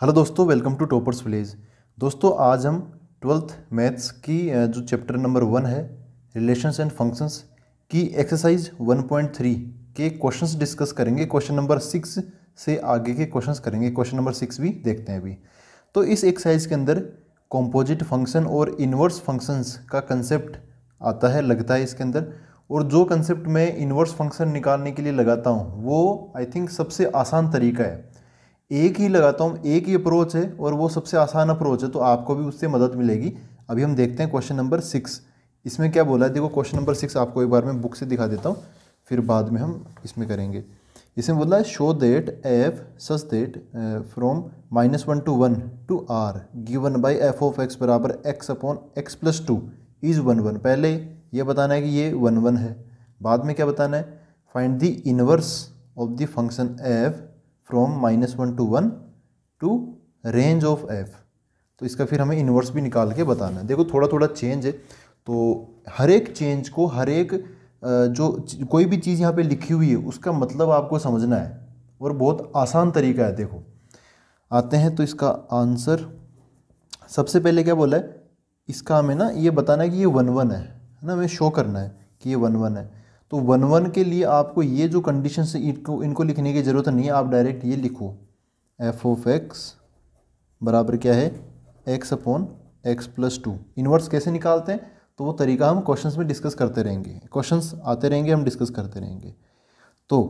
hello दोस्तों welcome to toppers village दोस्तों आज हम ट्वेल्थ मैथ्स की जो चैप्टर नंबर वन है रिलेशंस एंड फंक्शंस की एक्सरसाइज 1.3 के क्वेश्चंस डिस्कस करेंगे क्वेश्चन नंबर सिक्स से आगे के क्वेश्चंस करेंगे क्वेश्चन नंबर सिक्स भी देखते हैं अभी तो इस एक्सरसाइज के अंदर कॉम्पोजिट फंक्शन और इन्वर्स फंक्शंस का कंसेप्ट आता है लगता है इसके अंदर और जो कंसेप्ट मैं इन्वर्स फंक्शन निकालने के लिए लगाता हूँ वो आई थिंक सबसे आसान तरीका है एक ही लगाता हूँ एक ही अप्रोच है और वो सबसे आसान अप्रोच है तो आपको भी उससे मदद मिलेगी अभी हम देखते हैं क्वेश्चन नंबर सिक्स इसमें क्या बोला है देखो क्वेश्चन नंबर सिक्स आपको एक बार मैं बुक से दिखा देता हूँ फिर बाद में हम इसमें करेंगे इसमें बोला है show that f such that from minus one to one to are given by f of x बराबर x upon x plus two is one one पहले ये बताना है कि ये वन वन है बाद में क्या बताना है find the inverse of the function f from minus one to one to range of f तो इसका फिर हमें इन्वर्स भी निकाल के बताना है देखो थोड़ा थोड़ा चेंज है तो हर एक चेंज को हर एक जो कोई भी चीज़ यहाँ पे लिखी हुई है उसका मतलब आपको समझना है और बहुत आसान तरीका है देखो आते हैं तो इसका आंसर सबसे पहले क्या बोला है इसका हमें ना ये बताना है कि ये वन वन है ना हमें शो करना है कि ये वन वन है तो वन वन के लिए आपको ये जो कंडीशन इनको इनको लिखने की ज़रूरत नहीं है आप डायरेक्ट ये लिखो एफ ऑफ एक्स बराबर क्या है x upon x plus two inverse कैसे निकालते हैं तो वो तरीका हम क्वेश्चंस में डिस्कस करते रहेंगे क्वेश्चंस आते रहेंगे हम डिस्कस करते रहेंगे तो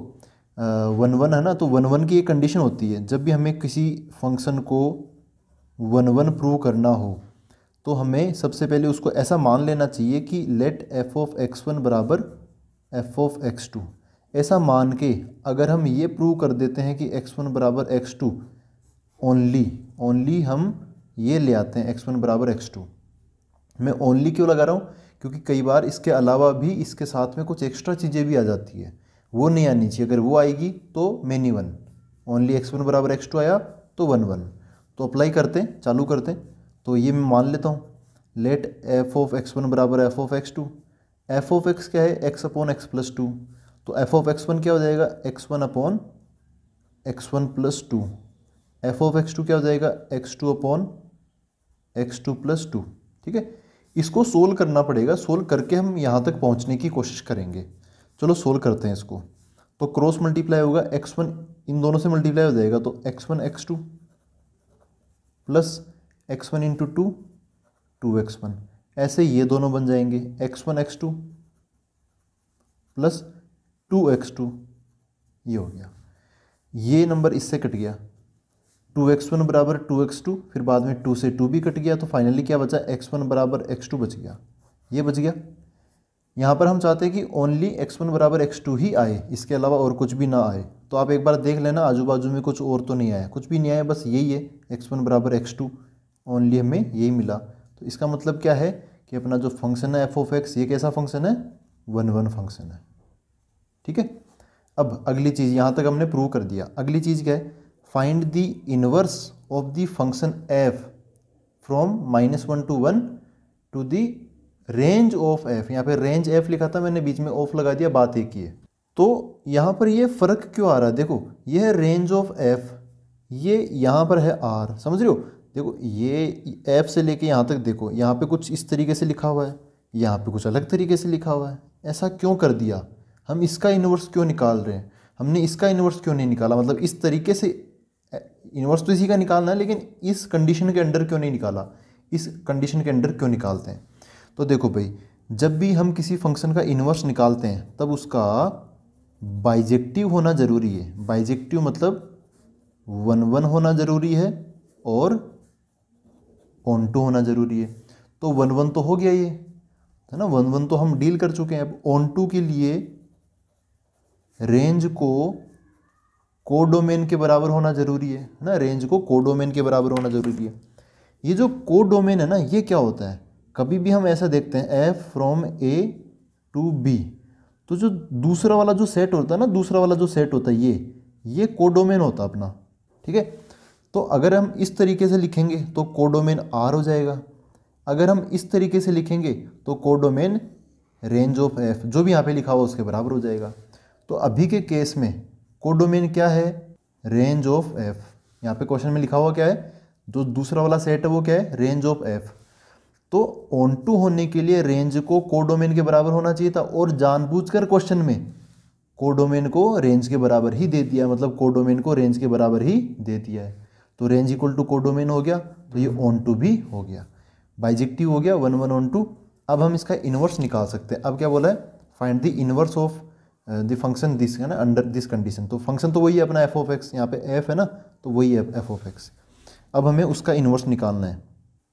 वन वन है ना तो वन वन की एक कंडीशन होती है जब भी हमें किसी फंक्शन को वन वन प्रूव करना हो तो हमें सबसे पहले उसको ऐसा मान लेना चाहिए कि let f of x one बराबर एफ ऑफ एक्स टू ऐसा मान के अगर हम ये प्रूव कर देते हैं कि एक्स वन बराबर एक्स टू ओनली ओनली हम ये ले आते हैं एक्स वन बराबर एक्स टू मैं ओनली क्यों लगा रहा हूँ क्योंकि कई बार इसके अलावा भी इसके साथ में कुछ एक्स्ट्रा चीज़ें भी आ जाती है वो नहीं आनी चाहिए अगर वो आएगी तो many one only x one बराबर एक्स टू आया तो वन वन तो अप्लाई करते चालू करते तो ये मैं मान लेता हूँ let f of x one बराबर f of x two f of x क्या है x upon x plus two तो एफ ऑफ एक्स वन क्या हो जाएगा x one upon x one plus two f of x two क्या हो जाएगा x two upon x two plus two ठीक है इसको सोल्व करना पड़ेगा सोल्व करके हम यहाँ तक पहुँचने की कोशिश करेंगे चलो सोल्व करते हैं इसको तो क्रॉस मल्टीप्लाई होगा एक्स वन इन दोनों से मल्टीप्लाई हो जाएगा तो x one x two plus x one into two two x one ऐसे ये दोनों बन जाएंगे x one x two plus two x two ये हो गया ये नंबर इससे कट गया टू एक्स वन बराबर टू एक्स टू फिर बाद में टू से टू भी कट गया तो फाइनली क्या बचा एक्स वन बराबर एक्स टू बच गया ये बच गया यहाँ पर हम चाहते हैं कि ओनली एक्स वन बराबर एक्स टू ही आए इसके अलावा और कुछ भी ना आए तो आप एक बार देख लेना आजू बाजू में कुछ और तो नहीं आया कुछ भी नहीं आया बस यही है एक्स वन बराबर एक्स टू ओनली हमें यही मिला तो इसका मतलब क्या है कि अपना जो फंक्शन है एफ ऑफ एक्स ये कैसा फंक्शन है वन वन फंक्शन है ठीक है अब अगली चीज़ यहाँ तक हमने प्रूव कर दिया अगली चीज़ क्या है find the inverse of the function f from minus one to one to the range of f यहाँ पे रेंज एफ लिखा था मैंने बीच में ऑफ लगा दिया बात एक ही है तो यहाँ पर ये फ़र्क क्यों आ रहा है देखो ये है रेंज ऑफ एफ ये यहाँ पर है आर समझ रहे हो देखो ये ऐप से लेके यहाँ तक देखो यहाँ पे कुछ इस तरीके से लिखा हुआ है यहाँ पे कुछ अलग तरीके से लिखा हुआ है ऐसा क्यों कर दिया हम इसका इन्वर्स क्यों निकाल रहे हैं हमने इसका इन्वर्स क्यों नहीं निकाला मतलब इस तरीके से इन्वर्स तो इसी का निकालना है लेकिन इस कंडीशन के अंडर क्यों नहीं निकाला इस कंडीशन के अंडर क्यों निकालते हैं तो देखो भाई जब भी हम किसी फंक्शन का इन्वर्स निकालते हैं तब उसका बाइजेक्टिव होना ज़रूरी है बाइजेक्टिव मतलब वन वन होना ज़रूरी है और कौन टू होना ज़रूरी है तो वन वन तो हो गया ये है ना वन वन तो हम डील कर चुके हैं अब ऑन टू के लिए रेंज को कोडोमेन के बराबर होना ज़रूरी है ना रेंज को कोडोमेन के बराबर होना ज़रूरी है ये जो कोडोमेन है ना ये क्या होता है कभी भी हम ऐसा देखते हैं f from A to B तो जो दूसरा वाला जो सेट होता है ना दूसरा वाला जो सेट होता है ये ये कोडोमेन होता है अपना ठीक है तो अगर हम इस तरीके से लिखेंगे तो कोडोमेन आर हो जाएगा अगर हम इस तरीके से लिखेंगे तो कोडोमेन रेंज ऑफ एफ जो भी यहाँ पे लिखा हुआ उसके बराबर हो जाएगा तो अभी के केस में कोडोमेन क्या है रेंज ऑफ एफ यहाँ पे क्वेश्चन में लिखा हुआ क्या है जो दूसरा वाला सेट है वो क्या है रेंज ऑफ एफ तो ऑन टू होने के लिए रेंज को कोडोमेन के बराबर होना चाहिए था और जानबूझकर क्वेश्चन में कोडोमेन को रेंज के बराबर ही दे दिया मतलब कोडोमेन को रेंज के बराबर ही दे दिया है मतलब तो रेंज इक्वल टू कोडोमेन हो गया तो ये ऑन टू भी हो गया बाइजेक्टिव हो गया वन वन ऑन टू अब हम इसका इन्वर्स निकाल सकते हैं अब क्या बोला है find the inverse of the function this है ना अंडर दिस कंडीशन तो फंक्शन तो वही है अपना एफ ऑफ एक्स यहाँ पे एफ है ना तो वही है एफ ऑफ एक्स अब हमें उसका इन्वर्स निकालना है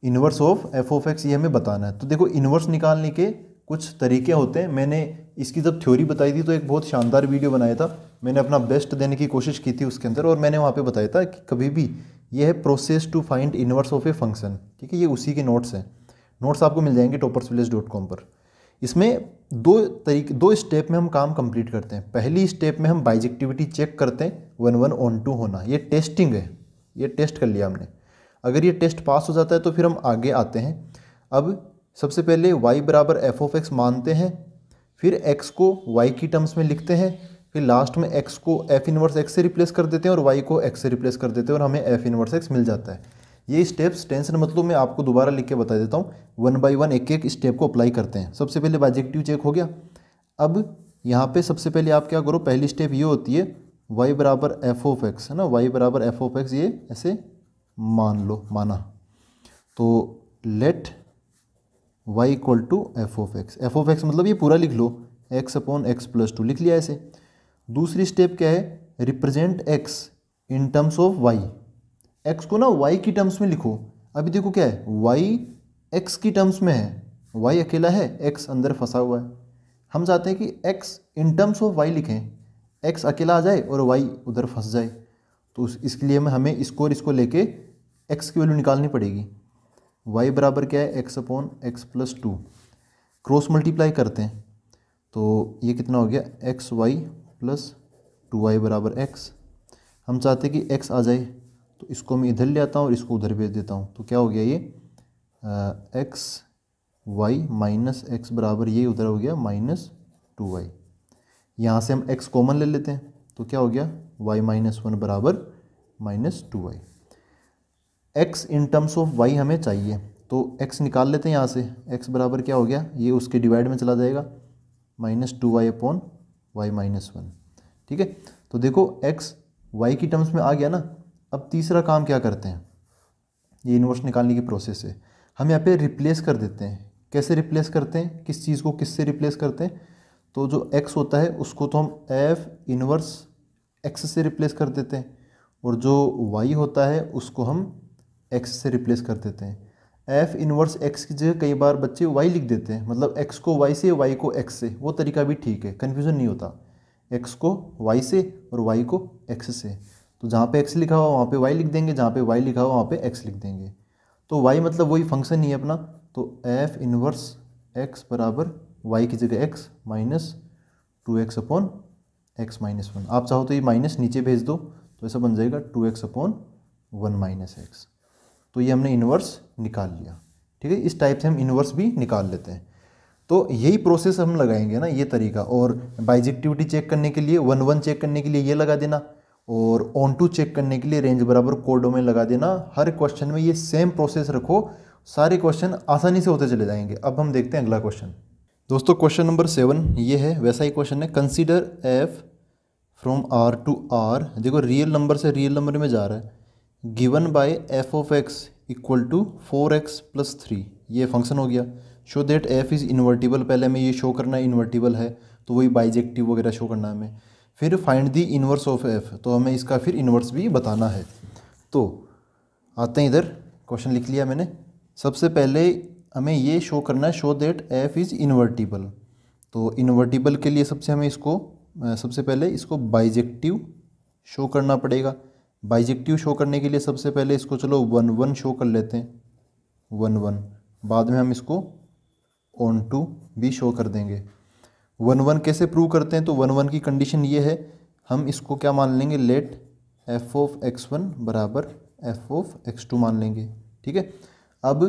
inverse of f of x ये हमें बताना है तो देखो इन्वर्स निकालने के कुछ तरीके होते हैं मैंने इसकी जब थ्योरी बताई थी तो एक बहुत शानदार वीडियो बनाया था मैंने अपना बेस्ट देने की कोशिश की थी उसके अंदर और मैंने वहाँ पे बताया था कि कभी भी ये है process to find inverse of a function ठीक है ये उसी के नोट्स हैं नोट्स आपको मिल जाएंगे टॉपर्स विलेज डॉट कॉम पर इसमें दो तरीके दो स्टेप में हम काम कंप्लीट करते हैं पहली स्टेप में हम बाइजेक्टिविटी चेक करते हैं वन वन ऑन टू होना ये टेस्टिंग है ये टेस्ट कर लिया हमने अगर ये टेस्ट पास हो जाता है तो फिर हम आगे आते हैं अब सबसे पहले y बराबर एफ ऑफ एक्स मानते हैं फिर x को y की टर्म्स में लिखते हैं फिर लास्ट में एक्स को एफ इनवर्स एक्स से रिप्लेस कर देते हैं और वाई को एक्स से रिप्लेस कर देते हैं और हमें एफ इनवर्स एक्स मिल जाता है ये स्टेप्स टेंशन मतलब मैं आपको दोबारा लिख के बता देता हूँ वन बाई वन एक एक स्टेप को अप्लाई करते हैं सबसे पहले बाजेक्टिव चेक हो गया अब यहाँ पे सबसे पहले आप क्या करो पहली स्टेप ये होती है वाई बराबर एफ ओफ एक्स है ना वाई बराबर एफ ओफ एक्स ये ऐसे मान लो माना तो let y equal to f of x f of x मतलब ये पूरा लिख लो x upon x plus two लिख लिया ऐसे दूसरी स्टेप क्या है represent x in terms of y x को ना वाई की टर्म्स में लिखो अभी देखो क्या है वाई एक्स की टर्म्स में है वाई अकेला है एक्स अंदर फंसा हुआ है हम चाहते हैं कि x in terms of y लिखें एक्स अकेला आ जाए और वाई उधर फंस जाए तो इसके लिए हमें इसको और इसको लेके एक्स की वैल्यू निकालनी पड़ेगी वाई बराबर क्या है x upon x plus two cross multiply करते हैं तो ये कितना हो गया x y plus two y बराबर एक्स हम चाहते कि एक्स आ जाए तो इसको मैं इधर ले आता हूँ और इसको उधर भेज देता हूँ तो क्या हो गया ये एक्स वाई माइनस एक्स बराबर ये उधर हो गया माइनस टू वाई यहाँ से हम एक्स कॉमन ले लेते हैं तो क्या हो गया वाई माइनस वन बराबर minus two y x in terms of y हमें चाहिए तो एक्स निकाल लेते हैं यहाँ से एक्स बराबर क्या हो गया ये उसके डिवाइड में चला जाएगा minus two y upon y minus one ठीक है तो देखो एक्स वाई की टर्म्स में आ गया ना अब तीसरा काम क्या करते हैं ये इन्वर्स निकालने की प्रोसेस है हम यहाँ पे रिप्लेस कर देते हैं कैसे रिप्लेस करते हैं किस चीज़ को किससे रिप्लेस करते हैं तो जो एक्स होता है उसको तो हम एफ इनवर्स एक्स से रिप्लेस कर देते हैं और जो वाई होता है उसको हम एक्स से रिप्लेस कर देते हैं एफ इनवर्स एक्स की जगह कई बार बच्चे वाई लिख देते हैं मतलब एक्स को वाई से वाई को एक्स से वो तरीका भी ठीक है कन्फ्यूज़न नहीं होता एक्स को वाई से और वाई को एक्स से तो जहाँ पे एक्स लिखा हुआ वहाँ पे वाई लिख देंगे जहाँ पे वाई लिखा हुआ वहाँ पे एक्स लिख देंगे तो वाई मतलब वही फंक्शन ही है अपना तो एफ इनवर्स एक्स बराबर वाई की जगह x minus two x upon x minus one आप चाहो तो ये माइनस नीचे भेज दो तो ऐसा बन जाएगा two x upon one minus x तो ये हमने इन्वर्स निकाल लिया ठीक है इस टाइप से हम इन्वर्स भी निकाल लेते हैं तो यही प्रोसेस हम लगाएंगे ना ये तरीका और बाइजेक्टिविटी चेक करने के लिए वन वन चेक करने के लिए ये लगा देना और ऑन टू चेक करने के लिए रेंज बराबर कोडो में लगा देना हर क्वेश्चन में ये सेम प्रोसेस रखो सारे क्वेश्चन आसानी से होते चले जाएंगे अब हम देखते हैं अगला क्वेश्चन दोस्तों क्वेश्चन नंबर सेवन ये है वैसा ही क्वेश्चन है consider f from R to R देखो रियल नंबर से रियल नंबर में जा रहा है given by f of x equal to four x plus three ये फंक्शन हो गया show that f is invertible पहले हमें ये शो करना है इन्वर्टिबल है तो वही बाइजेक्टिव वगैरह शो करना है हमें फिर find the inverse of f तो हमें इसका फिर इन्वर्स भी बताना है तो आते हैं इधर क्वेश्चन लिख लिया मैंने सबसे पहले हमें ये शो करना है show that f is invertible तो इन्वर्टिबल के लिए सबसे हमें इसको सबसे पहले इसको बाइजेक्टिव शो करना पड़ेगा बाइजेक्टिव शो करने के लिए सबसे पहले इसको चलो वन वन शो कर लेते हैं वन वन बाद में हम इसको ऑन टू भी शो कर देंगे वन वन कैसे प्रूव करते हैं तो वन वन की कंडीशन ये है हम इसको क्या मान लेंगे let f of x one बराबर एफ ऑफ एक्स टू मान लेंगे ठीक है अब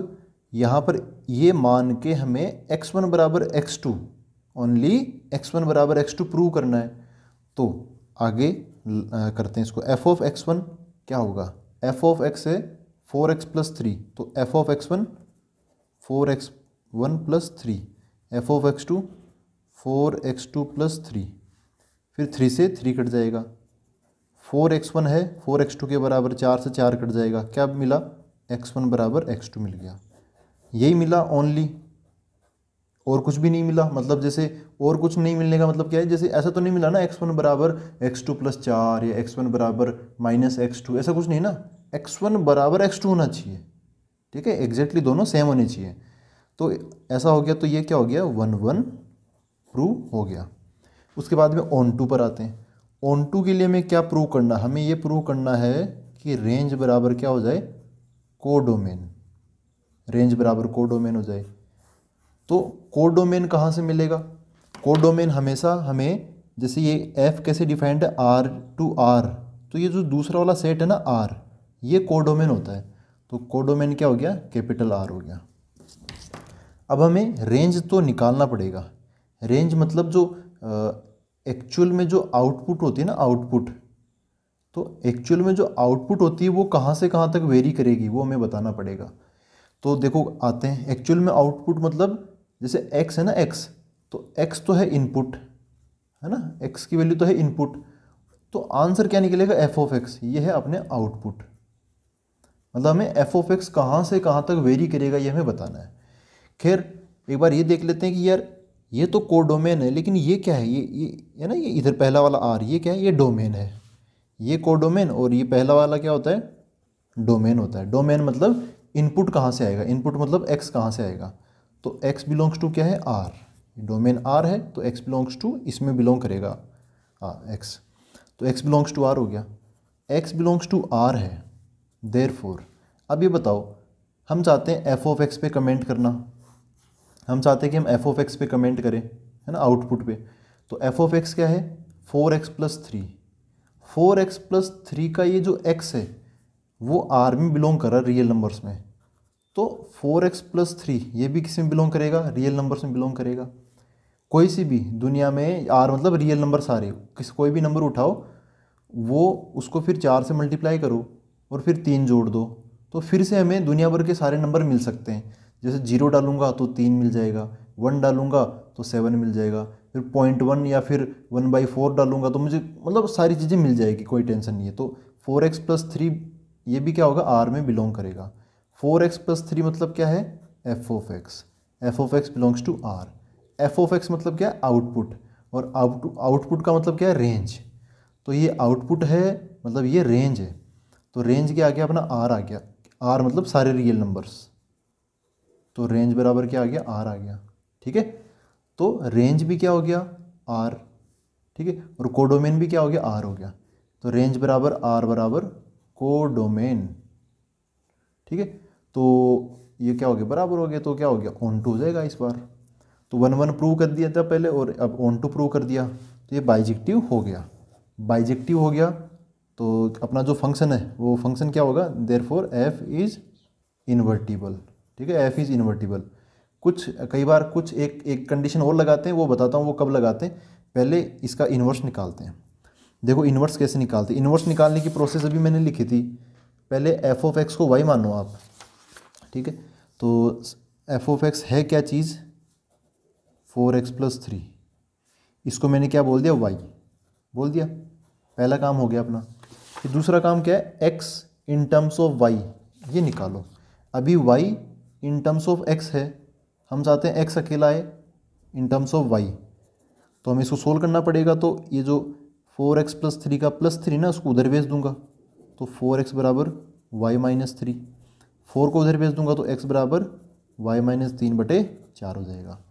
यहाँ पर ये मान के हमें एक्स वन बराबर x two only x one बराबर एक्स टू प्रूव करना है तो आगे करते हैं इसको एफ ऑफ एक्स वन क्या होगा एफ ऑफ एक्स है फोर एक्स प्लस थ्री तो f of x one four x one plus three f of x two four x two plus three फिर थ्री से थ्री कट जाएगा four x one है four x two के बराबर चार से चार कट जाएगा क्या मिला एक्स वन बराबर एक्स टू मिल गया यही मिला ओनली और कुछ भी नहीं मिला मतलब जैसे और कुछ नहीं मिलने का मतलब क्या है जैसे ऐसा तो नहीं मिला ना एक्स वन बराबर एक्स टू प्लस चार या एक्स वन बराबर माइनस एक्स टू ऐसा कुछ नहीं ना एक्स वन बराबर एक्स टू होना चाहिए ठीक है एग्जैक्टली दोनों सेम होने चाहिए तो ऐसा हो गया तो ये क्या हो गया वन वन प्रूव हो गया उसके बाद में ऑन टू पर आते हैं ऑन टू के लिए हमें क्या प्रूव करना हमें ये प्रूव करना है कि रेंज बराबर क्या हो जाए कोडोमेन रेंज बराबर कोडोमेन हो जाए तो कोडोमेन कहाँ से मिलेगा कोड डोमेन हमेशा हमें जैसे ये एफ़ कैसे डिफाइंड है आर टू आर तो ये जो दूसरा वाला सेट है ना आर ये डोमेन होता है तो डोमेन क्या हो गया कैपिटल आर हो गया अब हमें रेंज तो निकालना पड़ेगा रेंज मतलब जो एक्चुअल में जो आउटपुट होती है ना आउटपुट तो एक्चुअल में जो आउटपुट होती है वो कहाँ से कहाँ तक वेरी करेगी वो हमें बताना पड़ेगा तो देखो आते हैं एक्चुअल में आउटपुट मतलब जैसे एक्स है ना एक्स तो एक्स तो है इनपुट है ना एक्स की वैल्यू तो है इनपुट तो आंसर क्या निकलेगा एफ ऑफ एक्स ये है अपने आउटपुट मतलब हमें एफ ऑफ एक्स कहाँ से कहाँ तक वेरी करेगा ये हमें बताना है खैर एक बार ये देख लेते हैं कि यार ये तो को डोमेन है लेकिन ये क्या है ये ये है ना ये इधर पहला वाला आर ये क्या है ये डोमेन है ये को डोमेन और ये पहला वाला क्या होता है डोमेन होता है डोमेन मतलब इनपुट कहाँ से आएगा इनपुट मतलब एक्स कहाँ से आएगा तो एक्स बिलोंग्स टू क्या है आर डोमेन आर है तो एक्स बिलोंग्स टू इसमें बिलोंग करेगा एक्स तो एक्स बिलोंग्स टू आर हो गया एक्स बिलोंग्स टू आर है देर फोर अब ये बताओ हम चाहते हैं एफ ऑफ एक्स पे कमेंट करना हम चाहते हैं कि हम एफ ऑफ एक्स पे कमेंट करें है ना आउटपुट पे तो एफ ऑफ एक्स क्या है four x plus three four x plus three का ये जो एक्स है वो आर में बिलोंग कर रहा है रियल नंबर्स में तो फोर एक्स प्लस थ्री ये भी किसी में बिलोंग करेगा रियल नंबर्स में बिलोंग करेगा कोई सी भी दुनिया में आर मतलब रियल नंबर सारे किस कोई भी नंबर उठाओ वो उसको फिर चार से मल्टीप्लाई करो और फिर तीन जोड़ दो तो फिर से हमें दुनिया भर के सारे नंबर मिल सकते हैं जैसे जीरो डालूंगा तो तीन मिल जाएगा वन डालूंगा तो सेवन मिल जाएगा फिर पॉइंट वन या फिर वन बाई फोर डालूंगा तो मुझे मतलब सारी चीज़ें मिल जाएगी कोई टेंशन नहीं है तो फोर एक्स प्लस थ्री ये भी क्या होगा आर में बिलोंग करेगा फोर एक्स प्लस थ्री मतलब क्या है f of x f of x belongs to R f of x मतलब क्या है आउटपुट और आउटपुट का मतलब क्या है रेंज तो ये आउटपुट है मतलब ये रेंज है तो रेंज क्या आ गया अपना आर आ गया आर मतलब सारे रियल नंबर्स तो रेंज बराबर क्या आ गया आर आ गया ठीक है तो रेंज भी क्या हो गया आर ठीक है और कोडोमेन भी क्या हो गया आर हो गया तो रेंज बराबर आर बराबर कोडोमेन ठीक है तो ये क्या हो गया बराबर हो गया तो क्या हो गया ऑन टू हो जाएगा इस बार तो वन वन प्रूव कर दिया था पहले और अब ऑन टू प्रूव कर दिया तो ये बाइजेक्टिव हो गया बाइजेक्टिव हो गया तो अपना जो फंक्शन है वो फंक्शन क्या होगा therefore f is invertible ठीक है एफ इज़ इन्वर्टिबल कुछ कई बार कुछ एक एक कंडीशन और लगाते हैं वो बताता हूँ वो कब लगाते हैं पहले इसका इन्वर्स निकालते हैं देखो इन्वर्स कैसे निकालते हैं इन्वर्स निकालने की प्रोसेस अभी मैंने लिखी थी पहले एफ ऑफ एक्स को वाई मानो आप ठीक है तो एफ ऑफ एक्स है क्या चीज़ फोर एक्स प्लस थ्री इसको मैंने क्या बोल दिया वाई बोल दिया पहला काम हो गया अपना फिर दूसरा काम क्या है x in terms of y ये निकालो अभी y in terms of x है हम चाहते हैं एक्स अकेला है इन टर्म्स ऑफ वाई तो हमें इसको सोल्व करना पड़ेगा तो ये जो फोर एक्स प्लस थ्री का प्लस थ्री ना उसको उधर भेज दूंगा तो फोर एक्स बराबर वाई माइनस थ्री फोर को उधर भेज दूंगा तो एक्स बराबर वाई माइनस तीन बटे चार हो जाएगा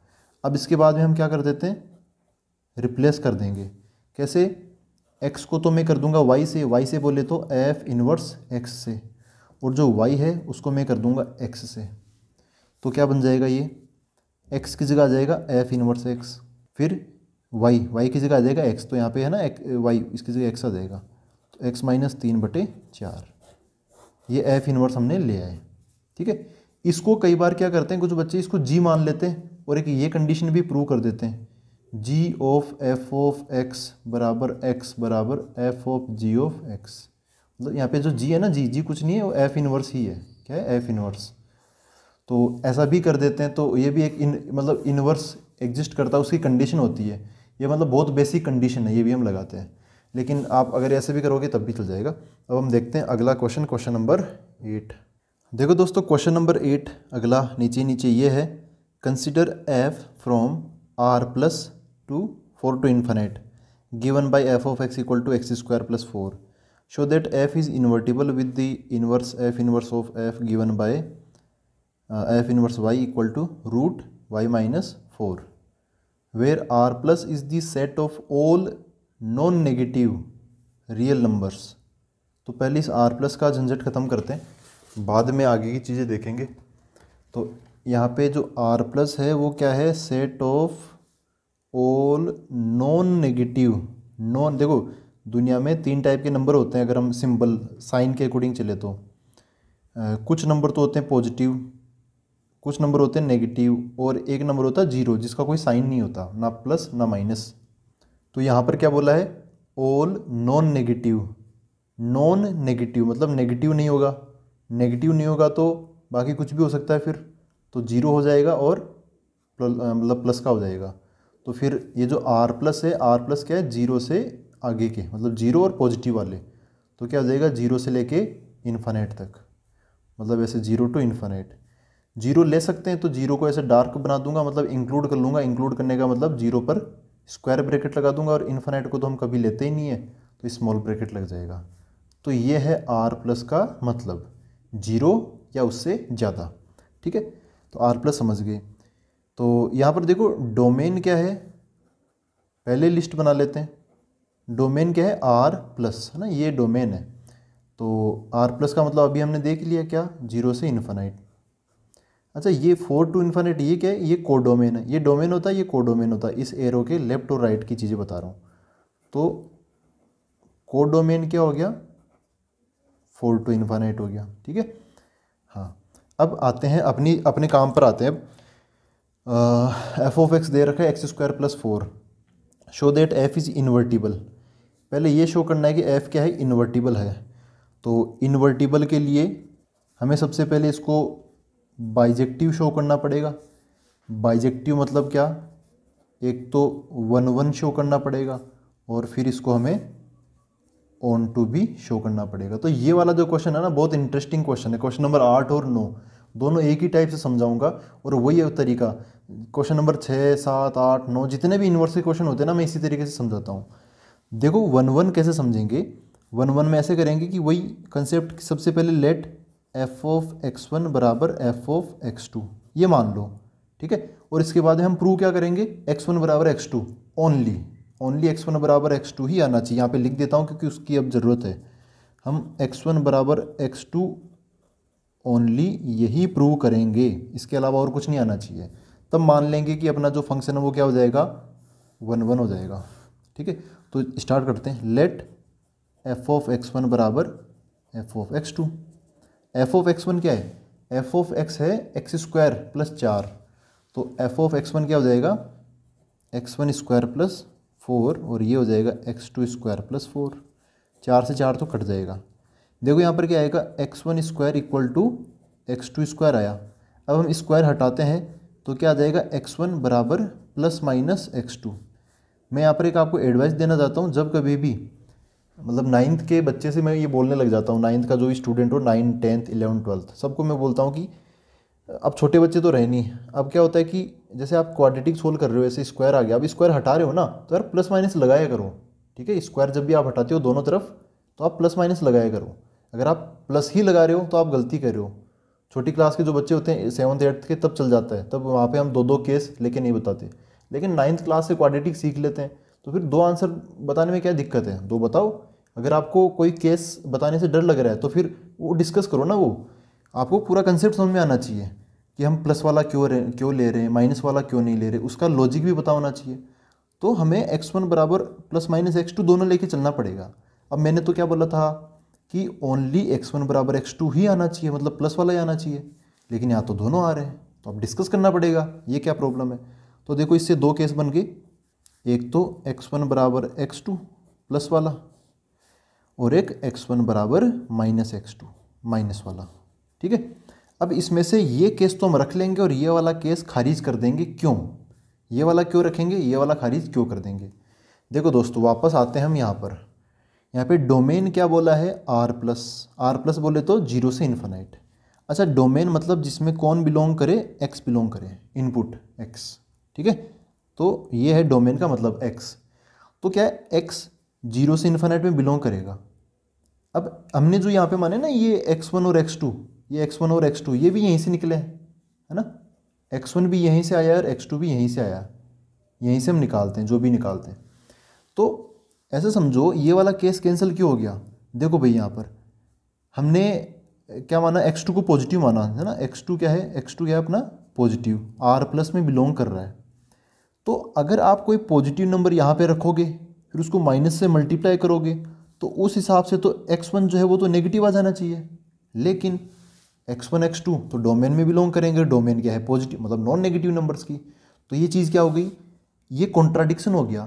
अब इसके बाद में हम क्या कर देते हैं रिप्लेस कर देंगे कैसे एक्स को तो मैं कर दूंगा वाई से वाई से बोले तो एफ इनवर्स एक्स से और जो वाई है उसको मैं कर दूंगा एक्स से तो क्या बन जाएगा ये एक्स की जगह आ जाएगा एफ इनवर्स एक्स फिर वाई वाई की जगह आ जाएगा एक्स तो यहाँ पे है ना एक वाई इसकी जगह एक्स आ जाएगा तो एक्स माइनस तीन बटे चार ये एफ इनवर्स हमने ले आए ठीक है इसको कई बार क्या करते हैं कुछ बच्चे इसको जी मान लेते हैं और एक ये कंडीशन भी प्रूव कर देते हैं g of f of x बराबर एक्स बराबर f of g of x मतलब यहाँ पे जो जी है ना जी जी कुछ नहीं है वो एफ इनवर्स ही है क्या है एफ इनवर्स तो ऐसा भी कर देते हैं तो ये भी एक इन मतलब इनवर्स एग्जिस्ट करता है उसकी कंडीशन होती है ये मतलब बहुत बेसिक कंडीशन है ये भी हम लगाते हैं लेकिन आप अगर ऐसे भी करोगे तब भी चल जाएगा अब हम देखते हैं अगला क्वेश्चन क्वेश्चन नंबर एट देखो दोस्तों क्वेश्चन नंबर एट अगला नीचे नीचे ये है consider f from r plus 2 4 to infinite given by f of x equal to x square plus 4 show that f is invertible with the inverse f inverse of f given by uh, f inverse y equal to root y minus 4 where r plus is the set of all non-negative real numbers तो पहले इस r plus का झंझट ख़त्म करते हैं बाद में आगे की चीज़ें देखेंगे तो यहाँ पे जो आर प्लस है वो क्या है set of all non negative non देखो दुनिया में तीन टाइप के नंबर होते हैं अगर हम सिंबल साइन के अकॉर्डिंग चले तो आ, कुछ नंबर तो होते हैं पॉजिटिव कुछ नंबर होते हैं नेगेटिव और एक नंबर होता है जीरो जिसका कोई साइन नहीं होता ना प्लस ना माइनस तो यहाँ पर क्या बोला है all non negative non negative मतलब नेगेटिव नहीं होगा नेगेटिव नहीं होगा तो बाकी कुछ भी हो सकता है फिर तो जीरो हो जाएगा और मतलब प्लस का हो जाएगा तो फिर ये जो आर प्लस है आर प्लस क्या है जीरो से आगे के मतलब जीरो और पॉजिटिव वाले तो क्या हो जाएगा जीरो से लेके इन्फानेट तक मतलब ऐसे जीरो टू इन्फानेट जीरो ले सकते हैं तो जीरो को ऐसे डार्क बना दूंगा मतलब इंक्लूड कर लूँगा इंक्लूड करने का मतलब जीरो पर स्क्वायर ब्रैकेट लगा दूंगा और इन्फानेट को तो हम कभी लेते ही नहीं है तो स्मॉल ब्रैकेट लग जाएगा तो ये है आर प्लस का मतलब जीरो या उससे ज़्यादा ठीक है तो आर प्लस समझ गए तो यहाँ पर देखो डोमेन क्या है पहले लिस्ट बना लेते हैं डोमेन क्या है आर प्लस है ना ये डोमेन है तो आर प्लस का मतलब अभी हमने देख लिया क्या जीरो से इन्फानाइट अच्छा ये फोर टू इन्फानाइट ये क्या है ये कोडोमेन है ये डोमेन होता है ये कोडोमेन होता है इस एरो के लेफ्ट और राइट की चीज़ें बता रहा हूँ तो कोडोमेन क्या हो गया फोर टू इन्फानाइट हो गया ठीक है अब आते हैं अपनी अपने काम पर आते हैं एफ ऑफ एक्स दे रखा है x square plus four show that f is invertible पहले ये शो करना है कि एफ़ क्या है इन्वर्टिबल है तो इन्वर्टिबल के लिए हमें सबसे पहले इसको बाइजेक्टिव शो करना पड़ेगा बाइजेक्टिव मतलब क्या एक तो वन वन शो करना पड़ेगा और फिर इसको हमें ऑन टू भी शो करना पड़ेगा तो ये वाला जो क्वेश्चन है ना बहुत इंटरेस्टिंग क्वेश्चन है क्वेश्चन नंबर आठ और नौ दोनों एक ही टाइप से समझाऊंगा और वही तरीका क्वेश्चन नंबर छः सात आठ नौ जितने भी के क्वेश्चन होते हैं ना मैं इसी तरीके से समझाता हूँ देखो वन वन कैसे समझेंगे वन वन में ऐसे करेंगे कि वही कंसेप्ट सबसे पहले let f of x one बराबर एफ ऑफ एक्स टू ये मान लो ठीक है और इसके बाद हम प्रूव क्या करेंगे एक्स वन बराबर x two only only x one बराबर एक्स टू ही आना चाहिए यहाँ पे लिख देता हूँ क्योंकि उसकी अब ज़रूरत है हम एक्स वन बराबर एक्स टू ओनली यही प्रूव करेंगे इसके अलावा और कुछ नहीं आना चाहिए तब मान लेंगे कि अपना जो फंक्शन है वो क्या हो जाएगा वन वन हो जाएगा ठीक है तो स्टार्ट करते हैं let f of x one बराबर f of x two f of x one क्या है एफ ऑफ एक्स है एक्स स्क्वायर प्लस चार तो एफ ऑफ एक्स वन क्या हो जाएगा x one square plus four और ये हो जाएगा x two square plus four चार से चार तो कट जाएगा देखो यहाँ पर क्या आएगा x one square equal to x two square आया अब हम स्क्वायर हटाते हैं तो क्या आ जाएगा एक्स वन बराबर प्लस माइनस एक्स टू मैं यहाँ पर एक आपको एडवाइस देना चाहता हूँ जब कभी भी मतलब नाइन्थ के बच्चे से मैं ये बोलने लग जाता हूँ नाइन्थ का जो स्टूडेंट हो नाइन्थ टेंथ इलेवन ट्वेल्थ सबको मैं बोलता हूँ कि अब छोटे बच्चे तो रहे नहीं अब क्या होता है कि जैसे आप क्वाड्रेटिक सोल्व कर रहे हो ऐसे स्क्वायर आ गया अब स्क्वायर हटा रहे हो ना तो यार प्लस माइनस लगाया करो ठीक है स्क्वायर जब भी आप हटाते हो दोनों तरफ तो आप प्लस माइनस लगाया करो अगर आप प्लस ही लगा रहे हो तो आप गलती कर रहे हो छोटी क्लास के जो बच्चे होते हैं सेवन्थ एट्थ के तब चल जाता है तब वहाँ पे हम दो दो केस लेके नहीं बताते लेकिन नाइन्थ क्लास से क्वाड्रेटिक सीख लेते हैं तो फिर दो आंसर बताने में क्या दिक्कत है दो बताओ अगर आपको कोई केस बताने से डर लग रहा है तो फिर वो डिस्कस करो ना वो आपको पूरा कंसेप्ट समझ में आना चाहिए कि हम प्लस वाला क्यों क्यों ले रहे हैं माइनस वाला क्यों नहीं ले रहे उसका लॉजिक भी होना चाहिए तो हमें एक्स वन बराबर प्लस माइनस एक्स टू दोनों लेके चलना पड़ेगा अब मैंने तो क्या बोला था कि ओनली एक्स वन बराबर एक्स टू ही आना चाहिए मतलब प्लस वाला ही आना चाहिए लेकिन यहाँ तो दोनों आ रहे हैं तो अब डिस्कस करना पड़ेगा ये क्या प्रॉब्लम है तो देखो इससे दो केस बन गए एक तो एक्स वन बराबर एक्स टू प्लस वाला और एक एक्स वन बराबर माइनस एक्स टू माइनस वाला ठीक है अब इसमें से ये केस तो हम रख लेंगे और ये वाला केस खारिज कर देंगे क्यों ये वाला क्यों रखेंगे ये वाला खारिज क्यों कर देंगे देखो दोस्तों वापस आते हैं हम यहाँ पर यहाँ पे डोमेन क्या बोला है आर प्लस आर प्लस बोले तो जीरो से इन्फानाइट अच्छा डोमेन मतलब जिसमें कौन बिलोंग करे एक्स बिलोंग करे इनपुट एक्स ठीक है तो ये है डोमेन का मतलब एक्स तो क्या एक्स जीरो से इन्फानाइट में बिलोंग करेगा अब हमने जो यहाँ पे माने ना ये एक्स वन और एक्स टू ये एक्स वन और एक्स टू ये भी यहीं से निकले है ना एक्स वन भी यहीं से आया और एक्स टू भी यहीं से आया यहीं से हम निकालते हैं जो भी निकालते हैं तो ऐसा समझो ये वाला केस कैंसिल क्यों हो गया देखो भाई यहाँ पर हमने क्या माना एक्स टू को पॉजिटिव माना है ना एक्स टू क्या है एक्स टू क्या है अपना पॉजिटिव आर प्लस में बिलोंग कर रहा है तो अगर आप कोई पॉजिटिव नंबर यहाँ पे रखोगे फिर उसको माइनस से मल्टीप्लाई करोगे तो उस हिसाब से तो एक्स वन जो है वो तो नेगेटिव आ जाना चाहिए लेकिन एक्स वन एक्स टू तो डोमेन में बिलोंग करेंगे डोमेन क्या है पॉजिटिव मतलब नॉन नेगेटिव नंबर्स की तो ये चीज़ क्या हो गई ये कॉन्ट्राडिक्शन हो गया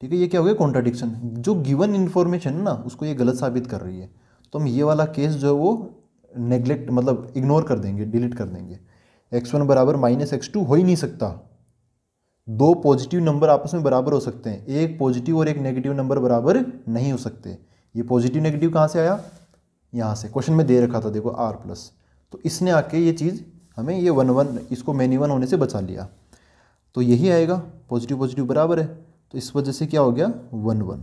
ठीक है ये क्या हो गया कॉन्ट्राडिक्शन जो गिवन इन्फॉर्मेशन है ना उसको ये गलत साबित कर रही है तो हम ये वाला केस जो है वो नेग्लेक्ट मतलब इग्नोर कर देंगे डिलीट कर देंगे एक्स वन बराबर माइनस एक्स टू हो ही नहीं सकता दो पॉजिटिव नंबर आपस में बराबर हो सकते हैं एक पॉजिटिव और एक नेगेटिव नंबर बराबर नहीं हो सकते ये पॉजिटिव नेगेटिव कहाँ से आया यहाँ से क्वेश्चन में दे रखा था देखो आर प्लस तो इसने आके ये चीज़ हमें ये वन वन इसको मैनी वन होने से बचा लिया तो यही आएगा पॉजिटिव पॉजिटिव बराबर है तो इस वजह से क्या हो गया वन वन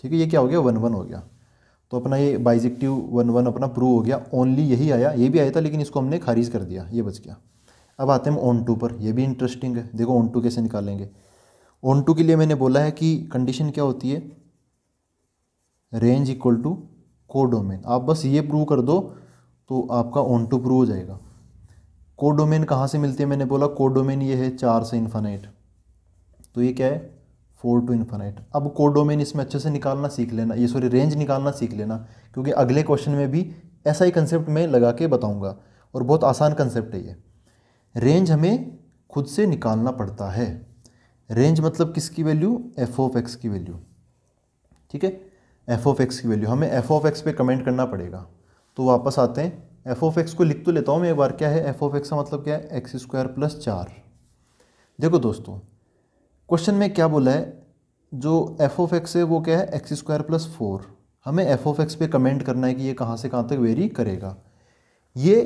ठीक है ये क्या हो गया वन वन हो गया तो अपना ये बाइजेक्टिव वन वन अपना प्रूव हो गया ओनली यही आया ये भी आया था लेकिन इसको हमने खारिज कर दिया ये बच गया अब आते हैं ओन टू पर ये भी इंटरेस्टिंग है देखो ओन टू कैसे निकालेंगे ओन टू के लिए मैंने बोला है कि कंडीशन क्या होती है रेंज इक्वल टू कोडोमेन आप बस ये प्रूव कर दो तो आपका ऑन टू प्रूव हो जाएगा कोडोमेन कहाँ से मिलती है मैंने बोला कोडोमेन ये है चार से इन्फानाइट तो ये क्या है फोर टू इन्फानाइट अब कोडोमेन इसमें अच्छे से निकालना सीख लेना ये सॉरी रेंज निकालना सीख लेना क्योंकि अगले क्वेश्चन में भी ऐसा ही कंसेप्ट मैं लगा के बताऊँगा और बहुत आसान कंसेप्ट है ये रेंज हमें खुद से निकालना पड़ता है रेंज मतलब किसकी वैल्यू एफ ऑफ एक्स की वैल्यू ठीक है एफ ऑफ एक्स की वैल्यू हमें एफ ऑफ एक्स पे कमेंट करना पड़ेगा तो वापस आते हैं एफ ऑफ एक्स को लिख तो लेता हूँ मैं एक बार क्या है एफ ऑफ एक्स का मतलब क्या है एक्स स्क्वायर प्लस चार देखो दोस्तों क्वेश्चन में क्या बोला है जो एफ ऑफ एक्स है वो क्या है एक्स स्क्वायर प्लस फोर हमें एफ ऑफ एक्स पे कमेंट करना है कि ये कहाँ से कहाँ तक वेरी करेगा ये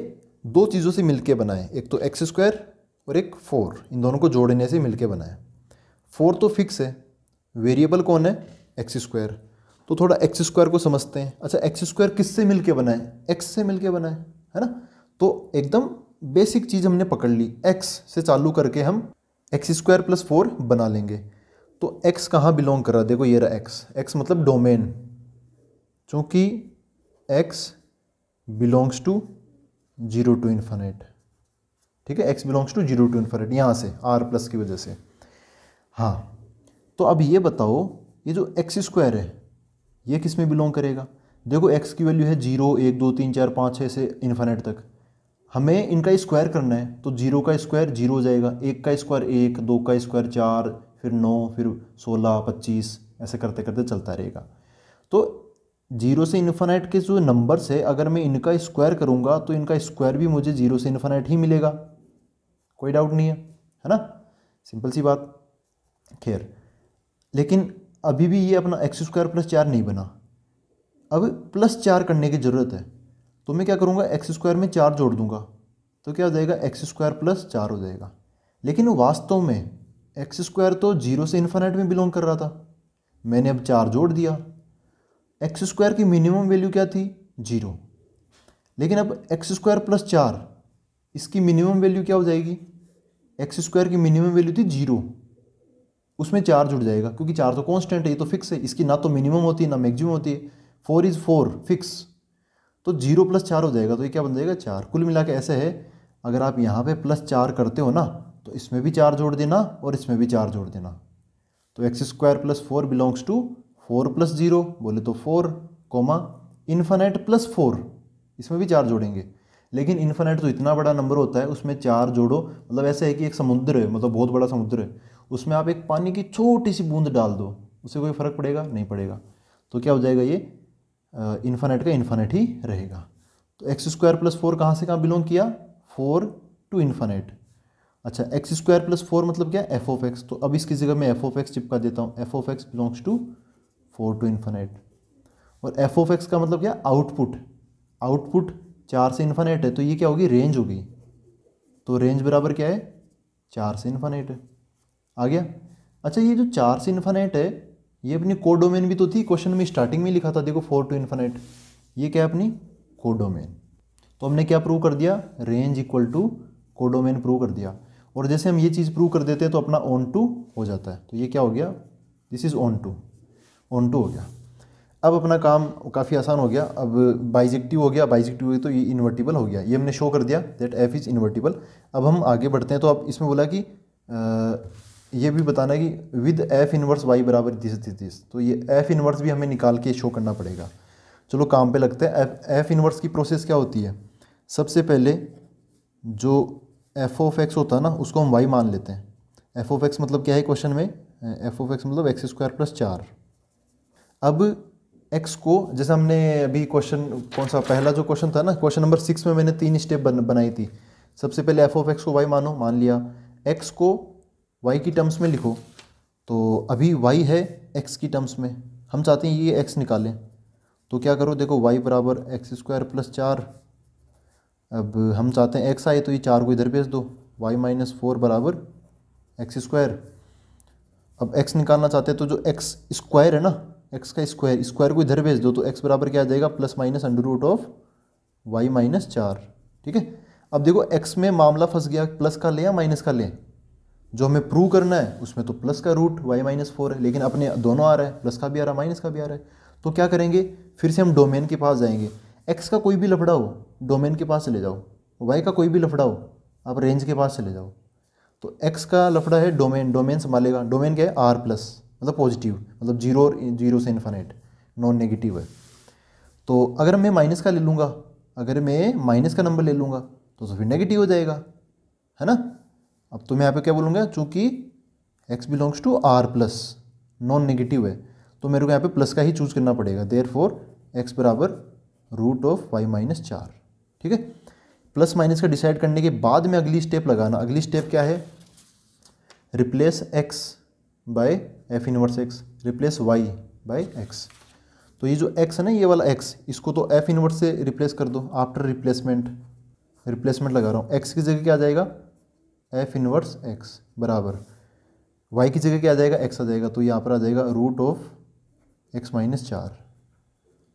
दो चीज़ों से मिलके बनाए एक तो एक्स स्क्वायर और एक फोर इन दोनों को जोड़ने से मिलके बनाए फोर तो फिक्स है वेरिएबल कौन है एक्स स्क्वायर तो थोड़ा एक्स स्क्वायर को समझते हैं अच्छा एक्स स्क्वायर किस मिल मिलकर बना है एक्स से मिल के बना है है ना तो एकदम बेसिक चीज़ हमने पकड़ ली एक्स से चालू करके हम एक्स स्क्वायर प्लस फोर बना लेंगे तो एक्स कहाँ बिलोंग कर रहा देखो ये रहा एक्स एक्स मतलब डोमेन चूँकि x belongs to zero to infinite ठीक है x belongs to zero to infinite यहाँ से आर प्लस की वजह से हाँ तो अब ये बताओ ये जो एक्स स्क्वायर है ये किस में बिलोंग करेगा देखो एक्स की वैल्यू है जीरो एक दो तीन चार पाँच छः से इन्फानेट तक हमें इनका स्क्वायर करना है तो जीरो का स्क्वायर जीरो हो जाएगा एक का स्क्वायर एक दो का स्क्वायर चार फिर नौ फिर सोलह पच्चीस ऐसे करते करते चलता रहेगा तो जीरो से इन्फानाइट के जो नंबर्स है अगर मैं इनका स्क्वायर करूँगा तो इनका स्क्वायर भी मुझे जीरो से इन्फानाइट ही मिलेगा कोई डाउट नहीं है है ना सिंपल सी बात खैर लेकिन अभी भी ये अपना एक्स स्क्वायर प्लस चार नहीं बना अब प्लस चार करने की ज़रूरत है तो मैं क्या करूँगा एक्स स्क्वायर में चार जोड़ दूँगा तो क्या हो जाएगा एक्स स्क्वायर प्लस चार हो जाएगा लेकिन वास्तव में एक्स स्क्वायर तो जीरो से इन्फाइनाइट में बिलोंग कर रहा था मैंने अब चार जोड़ दिया एक्स स्क्वायर की मिनिमम वैल्यू क्या थी जीरो लेकिन अब एक्स स्क्वायर प्लस चार इसकी मिनिमम वैल्यू क्या हो जाएगी एक्स स्क्वायर की मिनिमम वैल्यू थी जीरो उसमें चार जुड़ जाएगा क्योंकि चार तो कॉन्स्टेंट है ये तो फिक्स है इसकी ना तो मिनिमम होती है ना मैक्सिमम होती है फोर इज़ फोर फिक्स तो जीरो प्लस चार हो जाएगा तो ये क्या बन जाएगा चार कुल मिला के ऐसे है अगर आप यहाँ पे प्लस चार करते हो ना तो इसमें भी चार जोड़ देना और इसमें भी चार जोड़ देना तो x square plus four belongs to four plus zero बोले तो four comma infinite plus four इसमें भी चार जोड़ेंगे लेकिन इन्फानाइट तो इतना बड़ा नंबर होता है उसमें चार जोड़ो मतलब ऐसे है कि एक समुद्र है मतलब बहुत बड़ा समुद्र है उसमें आप एक पानी की छोटी सी बूंद डाल दो उससे कोई फ़र्क पड़ेगा नहीं पड़ेगा तो क्या हो जाएगा ये इन्फानेट का इन्फानेट ही रहेगा तो एक्स स्क्वायर प्लस फोर कहाँ से कहाँ बिलोंग किया फोर टू इन्फानेट अच्छा एक्स स्क्वायर प्लस फोर मतलब क्या एफ ऑफ एक्स तो अब इसकी जगह मैं एफ ऑफ एक्स चिपका देता हूँ f of x belongs to four to infinite और एफ ऑफ एक्स का मतलब क्या आउटपुट आउटपुट चार से इन्फानेट है तो ये क्या होगी रेंज होगी तो रेंज बराबर क्या है चार से इन्फानेट है आ गया अच्छा ये जो चार से इन्फानाइट है ये अपनी कोडोमेन भी तो थी क्वेश्चन में स्टार्टिंग में लिखा था देखो फोर टू इन्फानाइट ये क्या है अपनी कोडोमेन तो हमने क्या प्रूव कर दिया range equal to codomain prove कर दिया और जैसे हम ये चीज़ प्रूव कर देते हैं तो अपना ऑन टू हो जाता है तो ये क्या हो गया this is onto on to हो गया अब अपना काम काफ़ी आसान हो गया अब बाइजेक्टिव हो गया बाइजेक्टिव हो गया तो ये इन्वर्टिबल हो गया ये हमने शो कर दिया दैट एफ इज़ इन्वर्टिबल अब हम आगे बढ़ते हैं तो अब इसमें बोला कि आ, ये भी बताना है कि विद एफ़ इनवर्स वाई बराबर तीस तीस तो ये एफ़ इनवर्स भी हमें निकाल के शो करना पड़ेगा चलो काम पे लगते हैं एफ एफ इनवर्स की प्रोसेस क्या होती है सबसे पहले जो एफ ऑफ एक्स होता है ना उसको हम वाई मान लेते हैं एफ ऑफ एक्स मतलब क्या है क्वेश्चन में एफ ऑफ एक्स मतलब एक्स स्क्वायर प्लस चार अब एक्स को जैसे हमने अभी क्वेश्चन कौन सा पहला जो क्वेश्चन था ना क्वेश्चन नंबर सिक्स में मैंने तीन स्टेप बन बनाई थी सबसे पहले एफ ऑफ एक्स को वाई मानो मान लिया एक्स को वाई की टर्म्स में लिखो तो अभी वाई है एक्स की टर्म्स में हम चाहते हैं ये एक्स निकालें तो क्या करो देखो वाई बराबर एक्स स्क्वायर प्लस चार अब हम चाहते हैं एक्स आए तो ये चार को इधर भेज दो वाई माइनस फोर बराबर एक्स स्क्वायर अब एक्स निकालना चाहते हैं तो जो एक्स स्क्वायर है ना एक्स का स्क्वायर स्क्वायर को इधर भेज दो तो एक्स बराबर क्या आ जाएगा plus minus under root of y minus चार ठीक है अब देखो एक्स में मामला फंस गया प्लस का लें या माइनस का लें जो हमें प्रूव करना है उसमें तो प्लस का रूट वाई माइनस फोर है लेकिन अपने दोनों आ रहा है प्लस का भी आ रहा है माइनस का भी आ रहा है तो क्या करेंगे फिर से हम डोमेन के पास जाएंगे एक्स का कोई भी लफड़ा हो डोमेन के पास चले जाओ वाई का कोई भी लफड़ा हो आप रेंज के पास चले जाओ तो एक्स का लफड़ा है डोमेन डोमेन संभालेगा डोमेन क्या है आर प्लस मतलब पॉजिटिव मतलब जीरो और जीरो से इन्फानेट नॉन नेगेटिव है तो अगर मैं माइनस का ले लूँगा अगर मैं माइनस का नंबर ले लूँगा तो फिर नेगेटिव हो जाएगा है ना अब तो मैं यहाँ पे क्या बोलूँगा चूँकि x belongs to R plus non negative है तो मेरे को यहाँ पे प्लस का ही चूज करना पड़ेगा देयर फोर एक्स बराबर रूट ऑफ वाई माइनस चार ठीक है प्लस माइनस का डिसाइड करने के बाद में अगली स्टेप लगाना अगली स्टेप क्या है replace x by f inverse x replace y by x तो ये जो एक्स है ना ये वाला एक्स इसको तो एफ इनवर्स से रिप्लेस कर दो आफ्टर रिप्लेसमेंट रिप्लेसमेंट लगा रहा हूँ एक्स की जगह क्या आ जाएगा एफ इनवर्स एक्स बराबर वाई की जगह क्या आ जाएगा एक्स आ जाएगा तो यहाँ पर आ जाएगा रूट ऑफ एक्स माइनस चार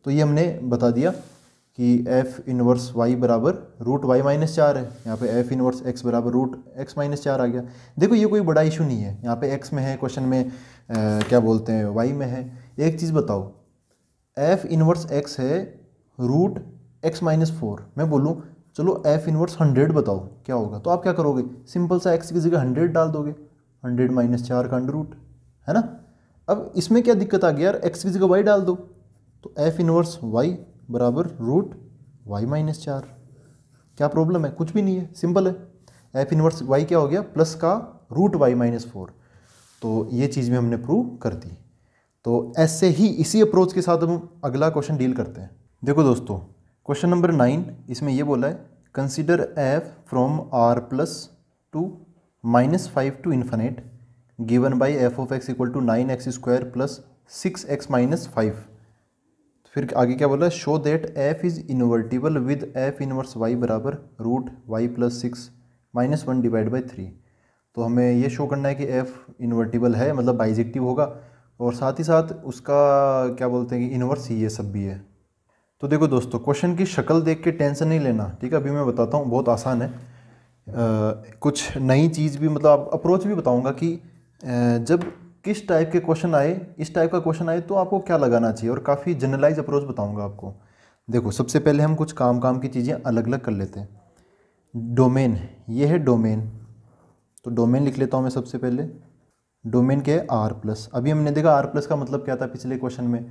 तो ये हमने बता दिया कि एफ इनवर्स वाई बराबर रूट वाई माइनस चार है यहाँ पे एफ इनवर्स एक्स बराबर रूट एक्स माइनस चार आ गया देखो ये कोई बड़ा इशू नहीं है यहाँ पे एक्स में है क्वेश्चन में आ, क्या बोलते हैं वाई में है एक चीज़ बताओ एफ इनवर्स एक्स है रूट एक्स माइनस फोर मैं बोलूँ चलो एफ इनवर्स हंड्रेड बताओ क्या होगा तो आप क्या करोगे सिंपल सा एक्स की जगह हंड्रेड डाल दोगे हंड्रेड माइनस चार का अंडर रूट है ना अब इसमें क्या दिक्कत आ गई यार एक्स की जगह वाई डाल दो तो एफ इनवर्स वाई बराबर रूट वाई माइनस चार क्या प्रॉब्लम है कुछ भी नहीं है सिंपल है एफ इनवर्स वाई क्या हो गया प्लस का रूट वाई माइनस फोर तो ये चीज़ भी हमने प्रूव कर दी तो ऐसे ही इसी अप्रोच के साथ हम अगला क्वेश्चन डील करते हैं देखो दोस्तों क्वेश्चन नंबर नाइन इसमें यह बोला है consider f from R plus to minus five to infinite given by f of x equal to nine x square plus six x minus five फिर आगे क्या बोला show that f is invertible with f inverse y बराबर root y plus six minus one divide by three तो हमें ये show करना है कि एफ इन्वर्टिबल है मतलब बाइजेक्टिव होगा और साथ ही साथ उसका क्या बोलते हैं कि इनवर्स ही ये सब भी है तो देखो दोस्तों क्वेश्चन की शक्ल देख के टेंशन नहीं लेना ठीक है अभी मैं बताता हूँ बहुत आसान है आ, कुछ नई चीज़ भी मतलब अप्रोच भी बताऊँगा कि जब किस टाइप के क्वेश्चन आए इस टाइप का क्वेश्चन आए तो आपको क्या लगाना चाहिए और काफ़ी जनरलाइज अप्रोच बताऊँगा आपको देखो सबसे पहले हम कुछ काम काम की चीज़ें अलग अलग कर लेते हैं डोमेन ये है डोमेन तो डोमेन लिख लेता हूँ मैं सबसे पहले डोमेन क्या है आर प्लस अभी हमने देखा आर प्लस का मतलब क्या था पिछले क्वेश्चन में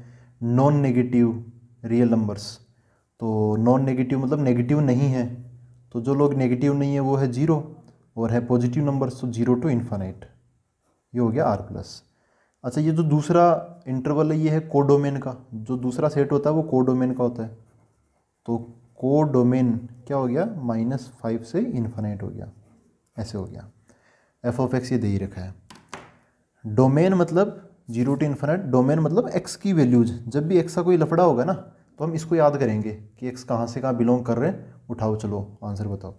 नॉन नेगेटिव रियल नंबर्स तो नॉन नेगेटिव मतलब नेगेटिव नहीं है तो जो लोग नेगेटिव नहीं है वो है ज़ीरो और है पॉजिटिव नंबर्स तो ज़ीरो टू इन्फानाइट ये हो गया आर प्लस अच्छा ये जो दूसरा इंटरवल है ये है कोडोमेन का जो दूसरा सेट होता है वो कोडोमेन का होता है तो कोडोमेन क्या हो गया माइनस फाइव से इन्फानाइट हो गया ऐसे हो गया एफ ऑफ एक्स ये दे ही रखा है डोमेन मतलब जीरो टू इन्फिनाइट डोमेन मतलब एक्स की वैल्यूज जब भी एक्स का कोई लफड़ा होगा ना तो हम इसको याद करेंगे कि एक्स कहाँ से कहाँ बिलोंग कर रहे हैं उठाओ चलो आंसर बताओ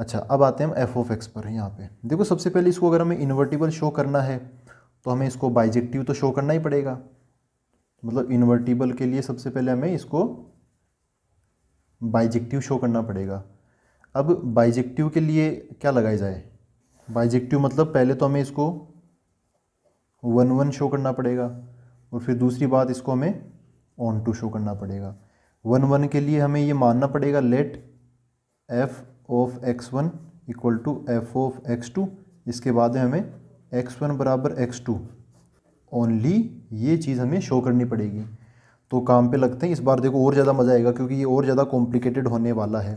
अच्छा अब आते हैं हम एफ ऑफ एक्स पर यहाँ पे देखो सबसे पहले इसको अगर हमें इन्वर्टिबल शो करना है तो हमें इसको बाइजेक्टिव तो शो करना ही पड़ेगा मतलब इन्वर्टिबल के लिए सबसे पहले हमें इसको बाइजेक्टिव शो करना पड़ेगा अब बाइजेक्टिव के लिए क्या लगाया जाए बाइजेक्टिव मतलब पहले तो हमें इसको वन वन शो करना पड़ेगा और फिर दूसरी बात इसको हमें ऑन टू शो करना पड़ेगा वन वन के लिए हमें ये मानना पड़ेगा let f of x one equal to f of x two इसके बाद हमें एक्स वन बराबर एक्स टू ओनली ये चीज़ हमें शो करनी पड़ेगी तो काम पे लगते हैं इस बार देखो और ज़्यादा मज़ा आएगा क्योंकि ये और ज़्यादा कॉम्प्लिकेटेड होने वाला है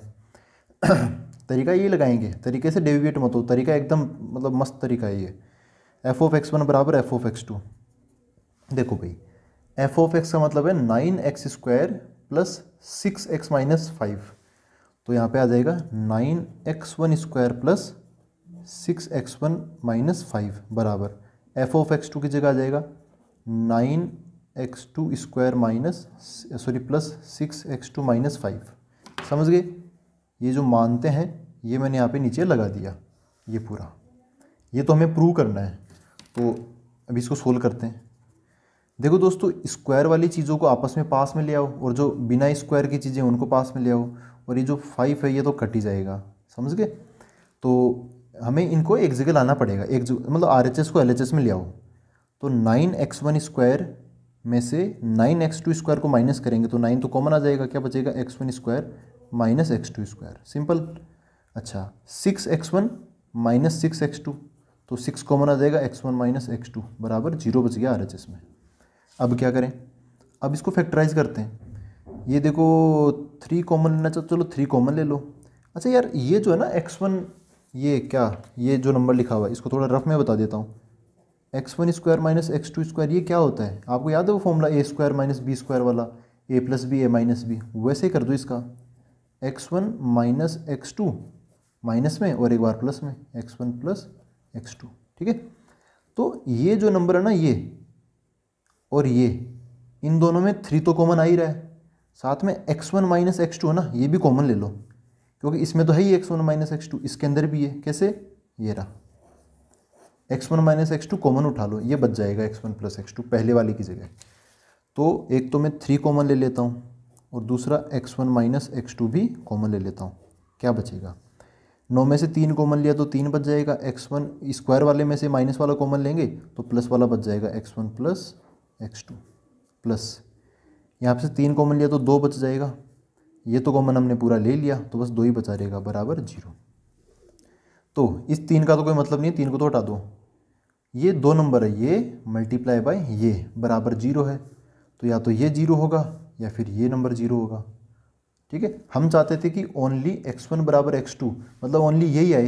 तरीका ये लगाएंगे तरीके से डेविएट मत हो तरीका एकदम मतलब मस्त तरीका है ये एफ ऑफ एक्स वन बराबर एफ ऑफ एक्स टू देखो भाई एफ ऑफ एक्स का मतलब है nine x square plus six x minus five तो यहाँ पे आ जाएगा nine x one square plus six x one minus five बराबर एफ ऑफ एक्स टू की जगह आ जाएगा nine x two square minus sorry plus six x two minus five समझ गए ये जो मानते हैं ये मैंने यहाँ पे नीचे लगा दिया ये पूरा ये तो हमें प्रूव करना है तो अभी इसको सोल्व करते हैं देखो दोस्तों स्क्वायर वाली चीज़ों को आपस में पास में ले आओ और जो बिना स्क्वायर की चीज़ें उनको पास में ले आओ और ये जो फाइव है ये तो कट ही जाएगा समझ गए तो हमें इनको एक जगह लाना पड़ेगा एक जगह मतलब आर एच एस को एल एच एस में ले आओ तो नाइन एक्स वन स्क्वायर में से नाइन एक्स टू स्क्वायर को माइनस करेंगे तो नाइन तो कॉमन आ जाएगा क्या बचेगा x one square minus x two square simple अच्छा six x one minus six x two तो सिक्स कॉमन आ जाएगा x one minus x two बराबर जीरो बच गया आर एच एस में अब क्या करें अब इसको फैक्टराइज करते हैं ये देखो थ्री कॉमन लेना चाहते चलो थ्री कॉमन ले लो अच्छा यार ये जो है ना एक्स वन ये क्या ये जो नंबर लिखा हुआ है इसको थोड़ा रफ में बता देता हूँ x one square minus x two square ये क्या होता है आपको याद है वो formula a square minus b square वाला a plus b a minus b वैसे ही कर दो इसका x one minus x two minus में और एक बार प्लस में x one plus x two ठीक है तो ये जो नंबर है ना ये और ये इन दोनों में थ्री तो कॉमन आ ही रहा है साथ में x one minus x two है ना ये भी कॉमन ले लो क्योंकि इसमें तो है ही x one minus x two इसके अंदर भी है कैसे ये रहा x one minus x two common उठा लो ये बच जाएगा x one plus x two पहले वाले की जगह तो एक तो मैं थ्री कॉमन ले लेता हूँ और दूसरा x one minus x two भी कॉमन ले लेता हूँ क्या बचेगा नौ में से तीन कॉमन लिया तो तीन बच जाएगा एक्स वन स्क्वायर वाले में से माइनस वाला कॉमन लेंगे तो प्लस वाला बच जाएगा x one plus x two plus यहाँ से तीन कॉमन लिया तो दो बच जाएगा ये तो कॉमन हमने पूरा ले लिया तो बस दो ही बचा रहेगा बराबर जीरो तो इस तीन का तो कोई मतलब नहीं तीन को तो हटा दो ये दो नंबर है ये मल्टीप्लाई बाय ये बराबर जीरो है तो या तो ये जीरो होगा या फिर ये नंबर जीरो होगा ठीक है हम चाहते थे कि ओनली एक्स वन बराबर एक्स टू मतलब ओनली यही आए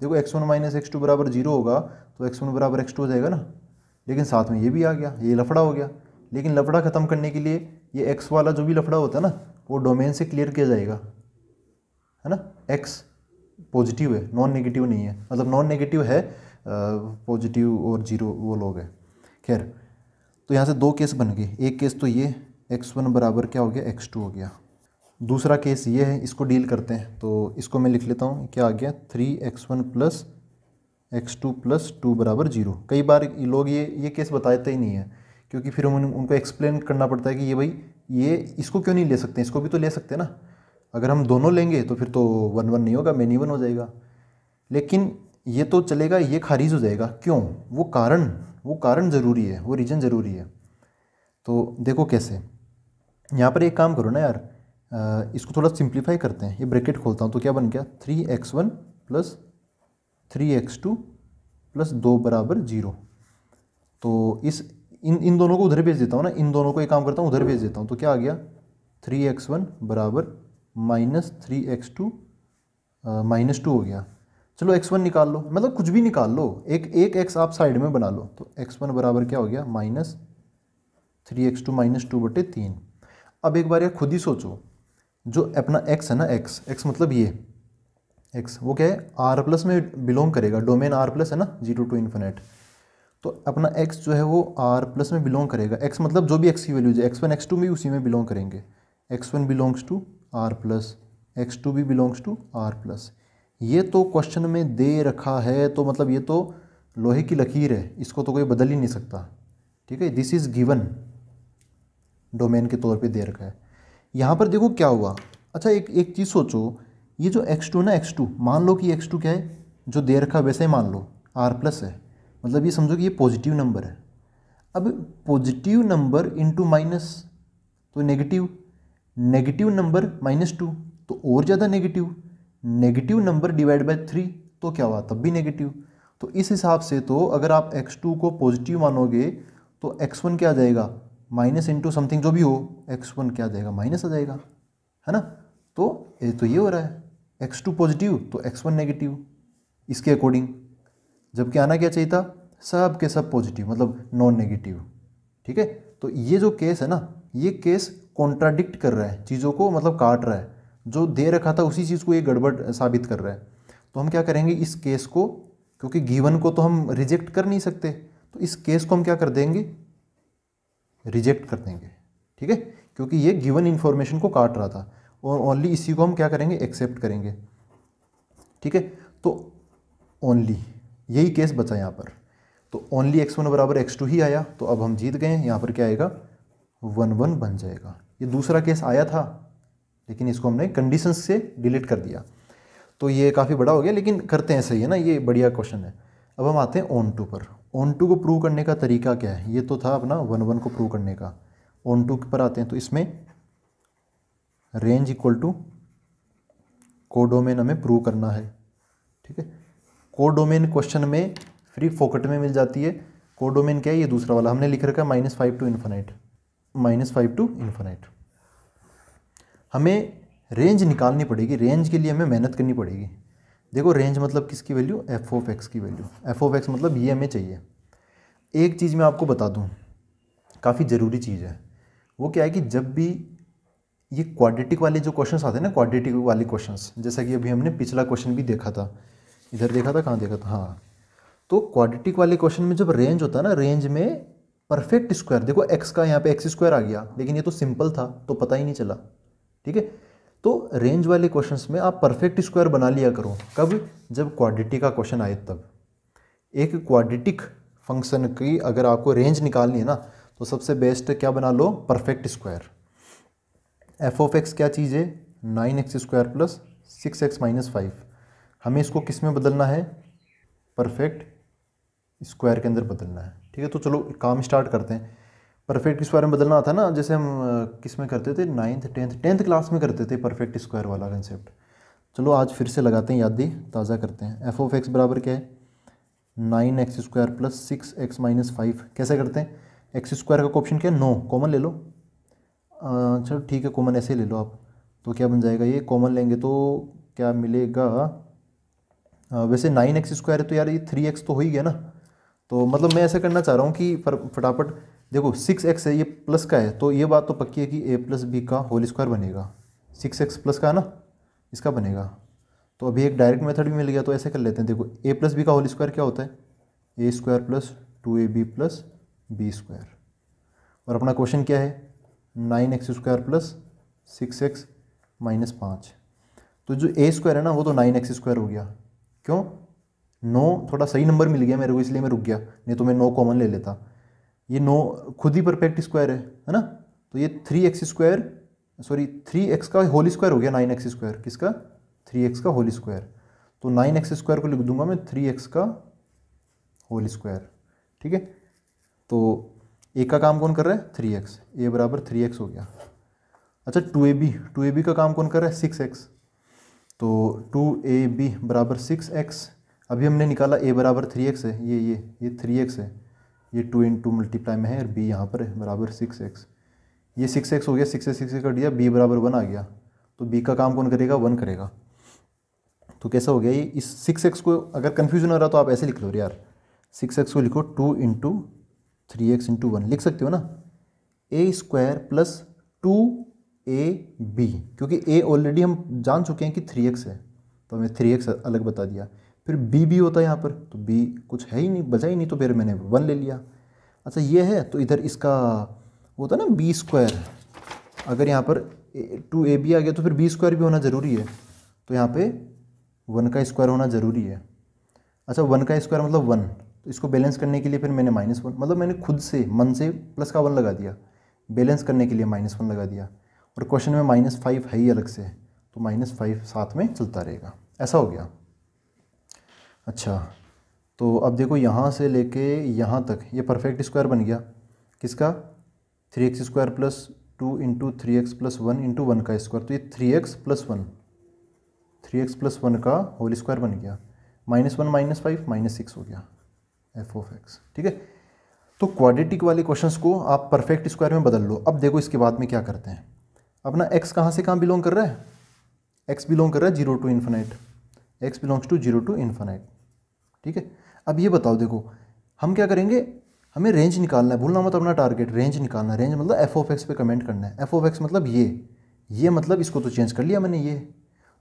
देखो x one minus x two बराबर जीरो होगा तो एक्स वन बराबर एक्स टू हो जाएगा ना लेकिन साथ में ये भी आ गया ये लफड़ा हो गया लेकिन लफड़ा ख़त्म करने के लिए ये एक्स वाला जो भी लफड़ा होता है ना वो डोमेन से क्लियर किया जाएगा है ना एक्स पॉजिटिव है नॉन नेगेटिव नहीं है मतलब नॉन नेगेटिव है पॉजिटिव और जीरो वो लोग है खैर तो यहाँ से दो केस बन गए एक केस तो ये एक्स वन बराबर क्या हो गया एक्स टू हो गया दूसरा केस ये है इसको डील करते हैं तो इसको मैं लिख लेता हूँ क्या आ गया three x one plus x two plus two बराबर जीरो कई बार लोग ये ये केस बताते ही नहीं है क्योंकि फिर उन, उनको एक्सप्लेन करना पड़ता है कि ये भाई ये इसको क्यों नहीं ले सकते इसको भी तो ले सकते ना अगर हम दोनों लेंगे तो फिर तो वन वन नहीं होगा मैनी वन हो जाएगा लेकिन ये तो चलेगा ये खारिज हो जाएगा क्यों वो कारण वो कारण ज़रूरी है वो रीज़न ज़रूरी है तो देखो कैसे यहाँ पर एक काम करो ना यार इसको थोड़ा सिंप्लीफाई करते हैं ये ब्रैकेट खोलता हूँ तो क्या बन गया three x one plus three x two plus दो बराबर जीरो तो इस इन इन दोनों को उधर भेज देता हूँ ना इन दोनों को एक काम करता हूँ उधर भेज देता हूँ तो क्या आ गया थ्री एक्स वन बराबर minus three x two minus two हो गया चलो एक्स वन निकाल लो मतलब कुछ भी निकाल लो एक एक एक्स आप साइड में बना लो तो एक्स वन बराबर क्या हो गया minus three x two minus two बटे तीन अब एक बार यार खुद ही सोचो जो अपना एक्स है ना एक्स एक्स मतलब ये एक्स वो क्या है आर प्लस में बिलोंग करेगा डोमेन आर प्लस है ना जीरो टू इन्फिनेट तो अपना एक्स जो है वो आर प्लस में बिलोंग करेगा एक्स मतलब जो भी एक्स की वैल्यूज है एक्स वन एक्स टू भी उसी में बिलोंग करेंगे x one belongs to R plus x two भी बिलोंग्स टू आर प्लस ये तो क्वेश्चन में दे रखा है तो मतलब ये तो लोहे की लकीर है इसको तो कोई बदल ही नहीं सकता ठीक है दिस इज़ गिवन डोमेन के तौर पे दे रखा है यहाँ पर देखो क्या हुआ अच्छा एक एक चीज़ सोचो ये जो एक्स टू ना एक्स टू मान लो कि एक्स टू क्या है जो दे रखा वैसे ही मान लो आर प्लस है मतलब ये समझो कि ये पॉजिटिव नंबर है अब पॉजिटिव नंबर इंटू माइनस तो negative negative number minus two तो और ज़्यादा negative negative number divide by three तो क्या हुआ तब भी नेगेटिव तो इस हिसाब से तो अगर आप x2 को पॉजिटिव मानोगे तो x1 क्या आ जाएगा माइनस इंटू समथिंग जो भी हो एक्स वन क्या जाएगा माइनस आ जाएगा है ना तो ये तो ये हो रहा है एक्स टू पॉजिटिव तो एक्स वन नेगेटिव इसके अकॉर्डिंग जबकि आना क्या चाहिए था सब के सब पॉजिटिव मतलब नॉन नेगेटिव ठीक है तो ये जो केस है ना ये केस कॉन्ट्राडिक्ट कर रहा है चीज़ों को मतलब काट रहा है जो दे रखा था उसी चीज़ को ये गड़बड़ साबित कर रहा है तो हम क्या करेंगे इस केस को क्योंकि गीवन को तो हम रिजेक्ट कर नहीं सकते तो इस केस को हम क्या कर देंगे रिजेक्ट कर देंगे ठीक है क्योंकि ये गिवन इन्फॉर्मेशन को काट रहा था और ओनली इसी को हम क्या करेंगे एक्सेप्ट करेंगे ठीक है तो ओनली यही केस बचा यहाँ पर तो ओनली एक्स वन बराबर एक्स टू ही आया तो अब हम जीत गए यहाँ पर क्या आएगा वन वन बन जाएगा ये दूसरा केस आया था लेकिन इसको हमने कंडीशन से डिलीट कर दिया तो ये काफ़ी बड़ा हो गया लेकिन करते हैं सही है ना ये बढ़िया क्वेश्चन है अब हम आते हैं ओन टू पर ऑन टू को प्रूव करने का तरीका क्या है ये तो था अपना वन वन को प्रूव करने का ऑन टू पर आते हैं तो इसमें रेंज इक्वल टू कोडोमेन हमें प्रूव करना है ठीक है कोडोमेन क्वेश्चन में फ्री फोकट में मिल जाती है कोडोमेन क्या है ये दूसरा वाला हमने लिख रखा है minus five to infinite minus five to infinite हमें रेंज निकालनी पड़ेगी रेंज के लिए हमें मेहनत करनी पड़ेगी देखो रेंज मतलब किसकी वैल्यू एफ ऑफ एक्स की वैल्यू एफ ऑफ एक्स मतलब ये हमें चाहिए एक चीज़ मैं आपको बता दूँ काफ़ी ज़रूरी चीज़ है वो क्या है कि जब भी ये क्वाड्रेटिक वाले जो क्वेश्चंस आते हैं ना क्वाड्रेटिक वाले क्वेश्चंस जैसा कि अभी हमने पिछला क्वेश्चन भी देखा था इधर देखा था कहाँ देखा था हाँ तो क्वाड्रेटिक वाले क्वेश्चन में जब रेंज होता है ना रेंज में परफेक्ट स्क्वायर देखो एक्स का यहाँ पे एक्स स्क्वायर आ गया लेकिन ये तो सिंपल था तो पता ही नहीं चला ठीक है तो रेंज वाले क्वेश्चंस में आप परफेक्ट स्क्वायर बना लिया करो कब जब क्वाड्रेटिक का क्वेश्चन आए तब एक क्वाड्रेटिक फंक्शन की अगर आपको रेंज निकालनी है ना तो सबसे बेस्ट क्या बना लो perfect square f of x क्या चीज़ है nine x square plus six x minus five हमें इसको किस में बदलना है परफेक्ट स्क्वायर के अंदर बदलना है ठीक है तो चलो काम स्टार्ट करते हैं परफेक्ट स्क्वायर में बदलना आता ना जैसे हम किस में करते थे नाइन्थ टेंथ टेंथ क्लास में करते थे परफेक्ट स्क्वायर वाला कंसेप्ट चलो आज फिर से लगाते हैं याद ही ताज़ा करते हैं एफ ओफ एक्स बराबर क्या है nine x square plus six x minus five कैसे करते हैं एक्स स्क्वायर का ऑप्शन क्या है नो कॉमन ले लो चलो ठीक है कॉमन ऐसे ले लो आप तो क्या बन जाएगा ये कॉमन लेंगे तो क्या मिलेगा आ, वैसे नाइन एक्स स्क्वायर है तो यार ये थ्री एक्स तो हो ही गया ना तो मतलब मैं ऐसा करना चाह रहा हूँ कि फटाफट देखो सिक्स एक्स है ये प्लस का है तो ये बात तो पक्की है कि ए प्लस बी का होल स्क्वायर बनेगा सिक्स एक्स प्लस का है ना इसका बनेगा तो अभी एक डायरेक्ट मेथड भी मिल गया तो ऐसे कर लेते हैं देखो ए प्लस बी का होल स्क्वायर क्या होता है a square plus two a b plus b square और अपना क्वेश्चन क्या है nine x square plus six x minus पाँच तो जो ए स्क्वायर है ना वो तो नाइन एक्स स्क्वायर हो गया क्यों नौ थोड़ा सही नंबर मिल गया मेरे को इसलिए मैं रुक गया नहीं तो मैं नौ कॉमन ले लेता ये नो खुद ही परफेक्ट स्क्वायर है है ना तो ये three x square sorry three x का होली स्क्वायर हो गया नाइन एक्स स्क्वायर किसका थ्री एक्स का होली स्क्वायर तो नाइन एक्स स्क्वायर को लिख दूंगा मैं थ्री एक्स का होली स्क्वायर ठीक है तो ए का काम कौन कर रहा है थ्री एक्स ए बराबर थ्री एक्स हो गया अच्छा two a b two a b का काम कौन कर रहा है सिक्स एक्स तो टू ए बी बराबर सिक्स एक्स अभी हमने निकाला ए बराबर थ्री एक्स है ये ये ये थ्री एक्स है ये टू इन टू मल्टीप्लाई में है और बी यहाँ पर है बराबर सिक्स एक्स ये सिक्स एक्स हो गया सिक्स एक्स सिक्स कर दिया बी बराबर वन आ गया तो बी का काम कौन करेगा वन करेगा तो कैसा हो गया ये इस सिक्स एक्स को अगर कन्फ्यूजन हो रहा तो आप ऐसे लिख लो यार सिक्स एक्स को लिखो two into three x into one लिख सकते हो ना a square plus two a b क्योंकि ए ऑलरेडी हम जान चुके हैं कि थ्री एक्स है तो हमें थ्री एक्स अलग बता दिया फिर बी भी होता है यहाँ पर तो बी कुछ है ही नहीं बजा ही नहीं तो फिर मैंने वन ले लिया अच्छा ये है तो इधर इसका होता है ना बी स्क्वायर अगर यहाँ पर टू ए बी आ गया तो फिर बी स्क्वायर भी होना ज़रूरी है तो यहाँ पे वन का स्क्वायर होना ज़रूरी है अच्छा वन का स्क्वायर मतलब वन तो इसको बैलेंस करने के लिए फिर मैंने माइनस वन मतलब मैंने खुद से मन से प्लस का वन लगा दिया बैलेंस करने के लिए माइनस वन लगा दिया और क्वेश्चन में माइनस फाइव है ही अलग से तो माइनस फाइव साथ में चलता रहेगा ऐसा हो गया अच्छा तो अब देखो यहाँ से लेके यहाँ तक ये परफेक्ट स्क्वायर बन गया किसका three x square plus two into three x plus one into one का स्क्वायर तो ये three x plus one three x plus one का होल स्क्वायर बन गया minus one minus five minus six हो गया एफ ऑफ एक्स ठीक है तो क्वाड्रेटिक वाले क्वेश्चंस को आप परफेक्ट स्क्वायर में बदल लो अब देखो इसके बाद में क्या करते हैं अपना एक्स कहाँ से कहाँ बिलोंग कर रहा है एक्स बिलोंग कर रहा है zero to infinite x belongs to zero to infinite ठीक है अब ये बताओ देखो हम क्या करेंगे हमें रेंज निकालना है भूलना मत अपना टारगेट रेंज निकालना है रेंज मतलब एफ ऑफ एक्स पे कमेंट करना है एफ ऑफ एक्स मतलब ये ये मतलब इसको तो चेंज कर लिया मैंने ये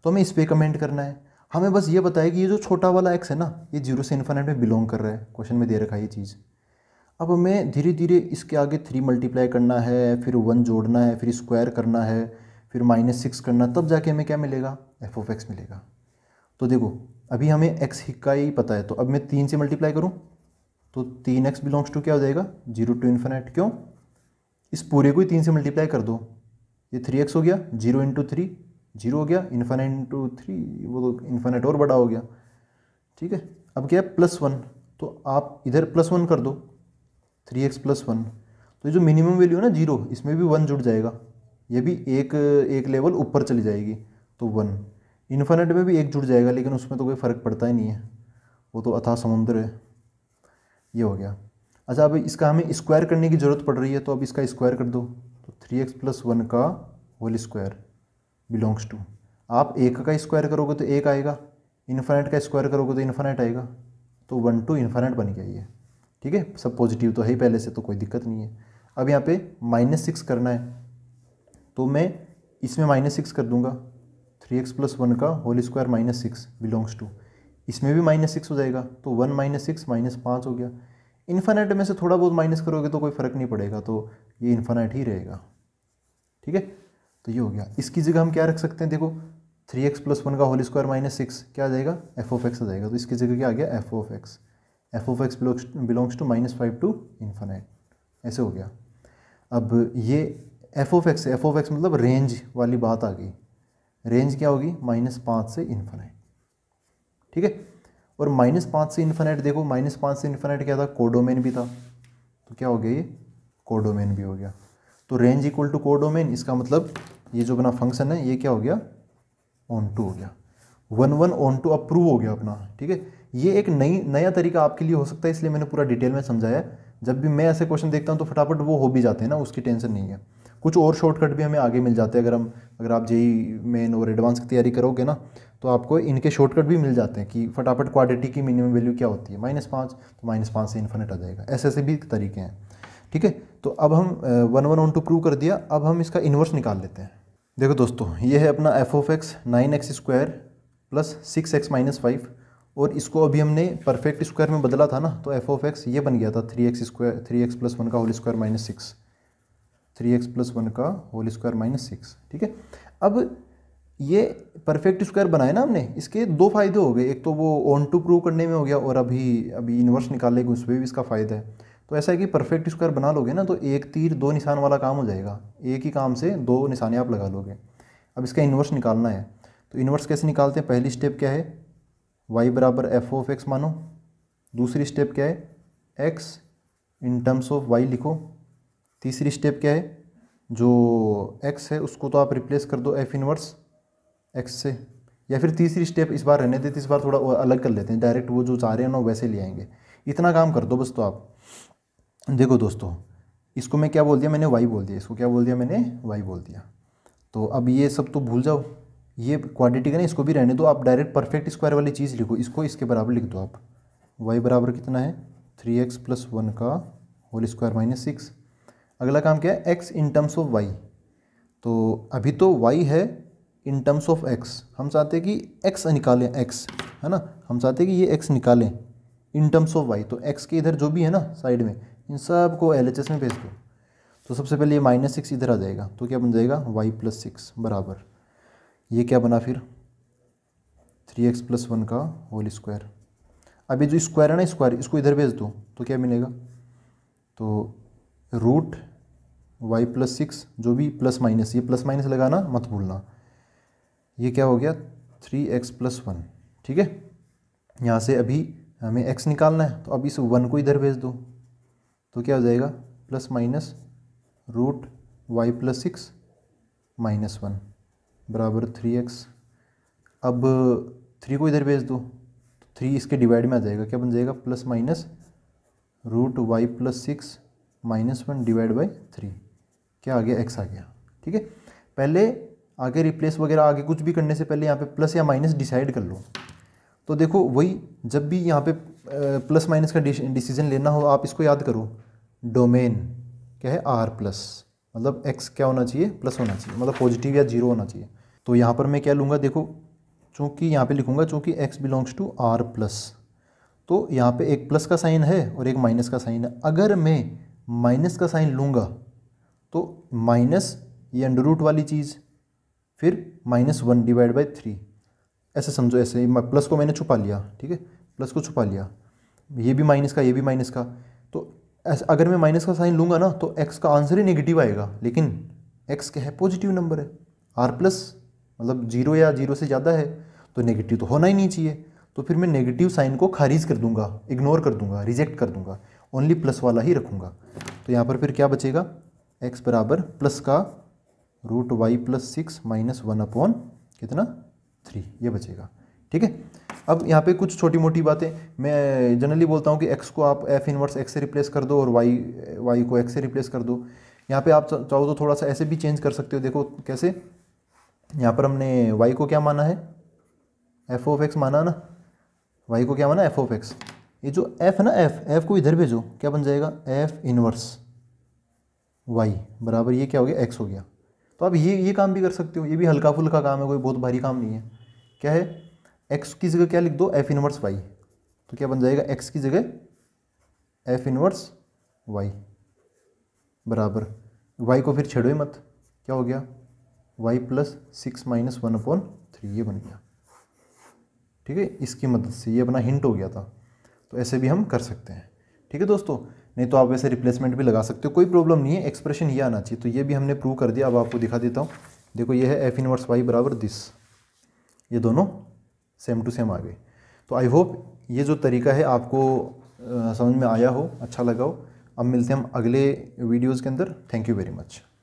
तो हमें इस पर कमेंट करना है हमें बस ये बताया कि ये जो छोटा वाला एक्स है ना ये जीरो से इन्फानेट में बिलोंग कर रहा है क्वेश्चन में दे रखा है ये चीज़ अब हमें धीरे धीरे इसके आगे थ्री मल्टीप्लाई करना है फिर वन जोड़ना है फिर स्क्वायर करना है फिर माइनस सिक्स करना तब जाके हमें क्या मिलेगा एफ ऑफ एक्स मिलेगा तो देखो अभी हमें एक्स का ही पता है तो अब मैं तीन से मल्टीप्लाई करूँ तो तीन एक्स बिलोंग्स टू क्या हो जाएगा जीरो टू इन्फिनाइट क्यों इस पूरे को ही तीन से मल्टीप्लाई कर दो ये थ्री एक्स हो गया जीरो इंटू थ्री जीरो हो गया इन्फानाइट इंटू थ्री वो तो और बड़ा हो गया ठीक है अब क्या है प्लस वन तो आप इधर प्लस वन कर दो थ्री एक्स प्लस वन तो जो मिनिमम वैल्यू है ना जीरो इसमें भी वन जुड़ जाएगा ये भी एक एक लेवल ऊपर चली जाएगी तो वन इन्फानेट में भी एक जुड़ जाएगा लेकिन उसमें तो कोई फ़र्क पड़ता ही नहीं है वो तो अथा समुद्र है ये हो गया अच्छा अब इसका हमें स्क्वायर करने की ज़रूरत पड़ रही है तो अब इसका स्क्वायर कर दो तो थ्री एक्स प्लस वन का होल स्क्वायर बिलोंग्स टू आप एक का स्क्वायर करोगे तो एक आएगा इन्फानेट का स्क्वायर करोगे तो इन्फानेट आएगा तो वन टू इन्फानेट बन गया ये ठीक है सब पॉजिटिव तो है ही पहले से तो कोई दिक्कत नहीं है अब यहाँ पे माइनस सिक्स करना है तो मैं इसमें माइनस सिक्स कर दूंगा थ्री एक्स प्लस वन का whole square minus six belongs to इसमें भी माइनस सिक्स हो जाएगा तो वन माइनस सिक्स माइनस पाँच हो गया इन्फानाइट में से थोड़ा बहुत माइनस करोगे तो कोई फ़र्क नहीं पड़ेगा तो ये इन्फानाइट ही रहेगा ठीक है तो ये हो गया इसकी जगह हम क्या रख सकते हैं देखो थ्री एक्स प्लस वन का होल स्क्वायर माइनस सिक्स क्या आ जाएगा एफ ऑफ एक्स आ जाएगा तो इसकी जगह क्या आ गया f of x f of x belongs to minus five to infinite ऐसे हो गया अब ये f of x f of x मतलब रेंज वाली बात आ गई रेंज क्या होगी माइनस पाँच से इन्फिनाइट ठीक है और माइनस पाँच से इन्फिनाइट देखो माइनस पाँच से इन्फिनाइट क्या था कोडोमेन भी था तो क्या हो गया ये कोडोमेन भी हो गया तो रेंज इक्वल टू कोडोमेन इसका मतलब ये जो अपना फंक्शन है ये क्या हो गया ऑन टू हो गया one one on to approve हो गया अपना ठीक है ये एक नई नया तरीका आपके लिए हो सकता है इसलिए मैंने पूरा डिटेल में समझाया जब भी मैं ऐसे क्वेश्चन देखता हूँ तो फटाफट वो हो भी जाते हैं ना उसकी टेंशन नहीं है कुछ और शॉर्टकट भी हमें आगे मिल जाते हैं अगर हम अगर आप जेई मेन और एडवांस की तैयारी करोगे ना तो आपको इनके शॉर्टकट भी मिल जाते हैं कि फटाफट क्वाडिटी की मिनिमम वैल्यू क्या होती है माइनस पाँच तो माइनस पाँच से इन्फिनिट आ जाएगा ऐसे ऐसे भी तरीके हैं ठीक है तो अब हम one one on to prove कर दिया अब हम इसका इन्वर्स निकाल लेते हैं देखो दोस्तों ये है अपना f of x nine x square plus six x minus five और इसको अभी हमने परफेक्ट स्क्वायर में बदला था ना तो एफ ऑफ एक्स ये बन गया था three x square three x plus one का whole square minus six three x plus one का होल स्क्वायर माइनस सिक्स ठीक है अब ये परफेक्ट स्क्वायर बनाए ना हमने इसके दो फायदे हो गए एक तो वो ऑन टू प्रूव करने में हो गया और अभी अभी इन्वर्स निकालेंगे उसमें भी इसका फ़ायदा है तो ऐसा है कि परफेक्ट स्क्वायर बना लोगे ना तो एक तीर दो निशान वाला काम हो जाएगा एक ही काम से दो निशाने आप लगा लोगे अब इसका इन्वर्स निकालना है तो इन्वर्स कैसे निकालते हैं पहली स्टेप क्या है वाई बराबर एफ ऑफ एक्स मानो दूसरी स्टेप क्या है x in terms of y लिखो तीसरी स्टेप क्या है जो एक्स है उसको तो आप रिप्लेस कर दो एफ इनवर्स एक्स से या फिर तीसरी स्टेप इस बार रहने देते इस बार थोड़ा अलग कर लेते हैं डायरेक्ट वो जो चाह रहे हैं ना वैसे ले आएंगे इतना काम कर दो बस तो आप देखो दोस्तों इसको मैं क्या बोल दिया मैंने वाई बोल दिया इसको क्या बोल दिया मैंने वाई बोल दिया तो अब ये सब तो भूल जाओ ये क्वांटिटी का ना इसको भी रहने दो आप डायरेक्ट परफेक्ट स्क्वायर वाली चीज़ लिखो इसको इसके बराबर लिख दो आप वाई बराबर कितना है थ्री एक्स प्लस वन का होल स्क्वायर माइनस सिक्स अगला काम क्या है x in terms of y तो अभी तो वाई है इन टर्म्स ऑफ एक्स हम चाहते हैं कि एक्स निकालें एक्स है ना हम चाहते हैं कि ये एक्स निकालें इन टर्म्स ऑफ वाई तो एक्स के इधर जो भी है ना साइड में इन सब को एल में भेज दो तो सबसे पहले ये माइनस सिक्स इधर आ जाएगा तो क्या बन जाएगा वाई प्लस सिक्स बराबर ये क्या बना फिर थ्री एक्स प्लस वन का होल स्क्वायर अभी जो स्क्वायर है ना स्क्वायर इसको इधर भेज दो तो क्या मिलेगा तो रूट वाई प्लस सिक्स जो भी प्लस माइनस ये प्लस माइनस लगाना मत भूलना ये क्या हो गया थ्री एक्स प्लस वन ठीक है यहाँ से अभी हमें एक्स निकालना है तो अब इस वन को इधर भेज दो तो क्या हो जाएगा plus minus root y plus six minus one बराबर थ्री एक्स अब थ्री को इधर भेज दो तो थ्री इसके डिवाइड में आ जाएगा क्या बन जाएगा plus minus root y plus six minus one divide by three क्या आ गया एक्स आ गया ठीक है पहले आगे रिप्लेस वगैरह आगे कुछ भी करने से पहले यहाँ पे प्लस या माइनस डिसाइड कर लो तो देखो वही जब भी यहाँ पे प्लस माइनस का डिसीजन लेना हो आप इसको याद करो डोमेन क्या है आर प्लस मतलब एक्स क्या होना चाहिए प्लस होना चाहिए मतलब पॉजिटिव या जीरो होना चाहिए तो यहाँ पर मैं क्या लूँगा देखो चूँकि यहाँ पे लिखूँगा चूँकि x belongs to R plus तो यहाँ पे एक प्लस का साइन है और एक माइनस का साइन है अगर मैं माइनस का साइन लूँगा तो माइनस ये अंडर रूट वाली चीज़ फिर minus one divide by three ऐसे समझो ऐसे प्लस को मैंने छुपा लिया ठीक है प्लस को छुपा लिया ये भी माइनस का ये भी माइनस का तो ऐसा अगर मैं माइनस का साइन लूँगा ना तो एक्स का आंसर ही नेगेटिव आएगा लेकिन एक्स क्या है पॉजिटिव नंबर है आर प्लस मतलब जीरो या जीरो से ज़्यादा है तो नेगेटिव तो होना ही नहीं चाहिए तो फिर मैं नेगेटिव साइन को खारिज कर दूंगा इग्नोर कर दूंगा रिजेक्ट कर दूंगा ओनली प्लस वाला ही रखूँगा तो यहाँ पर फिर क्या बचेगा एक्स बराबर प्लस का root y plus six minus one upon कितना थ्री ये बचेगा ठीक है अब यहाँ पे कुछ छोटी मोटी बातें मैं जनरली बोलता हूँ कि एक्स को आप एफ इनवर्स एक्स से रिप्लेस कर दो और वाई वाई को एक्स से रिप्लेस कर दो यहाँ पे आप चाहो तो थोड़ा सा ऐसे भी चेंज कर सकते हो देखो कैसे यहाँ पर हमने वाई को क्या माना है एफ ओ एक्स माना ना वाई को क्या माना एफ ओ एक्स ये जो एफ है ना एफ एफ को इधर भेजो क्या बन जाएगा एफ इनवर्स वाई बराबर ये क्या हो गया एक्स हो गया तो आप ये ये काम भी कर सकते हो ये भी हल्का फुल्का काम है कोई बहुत भारी काम नहीं है क्या है एक्स की जगह क्या लिख दो एफ इनवर्स वाई तो क्या बन जाएगा एक्स की जगह एफ इनवर्स वाई बराबर वाई को फिर छेड़ो ही मत क्या हो गया y plus six minus one upon three ये बन गया ठीक है इसकी मदद से ये अपना हिंट हो गया था तो ऐसे भी हम कर सकते हैं ठीक है दोस्तों नहीं तो आप वैसे रिप्लेसमेंट भी लगा सकते हो कोई प्रॉब्लम नहीं है एक्सप्रेशन ये आना चाहिए तो ये भी हमने प्रूव कर दिया अब आपको दिखा देता हूँ देखो ये है एफ इनवर्स वाई बराबर दिस ये दोनों सेम टू सेम आ गए तो आई होप ये जो तरीका है आपको समझ में आया हो अच्छा लगा हो अब मिलते हैं हम अगले वीडियोज़ के अंदर थैंक यू वेरी मच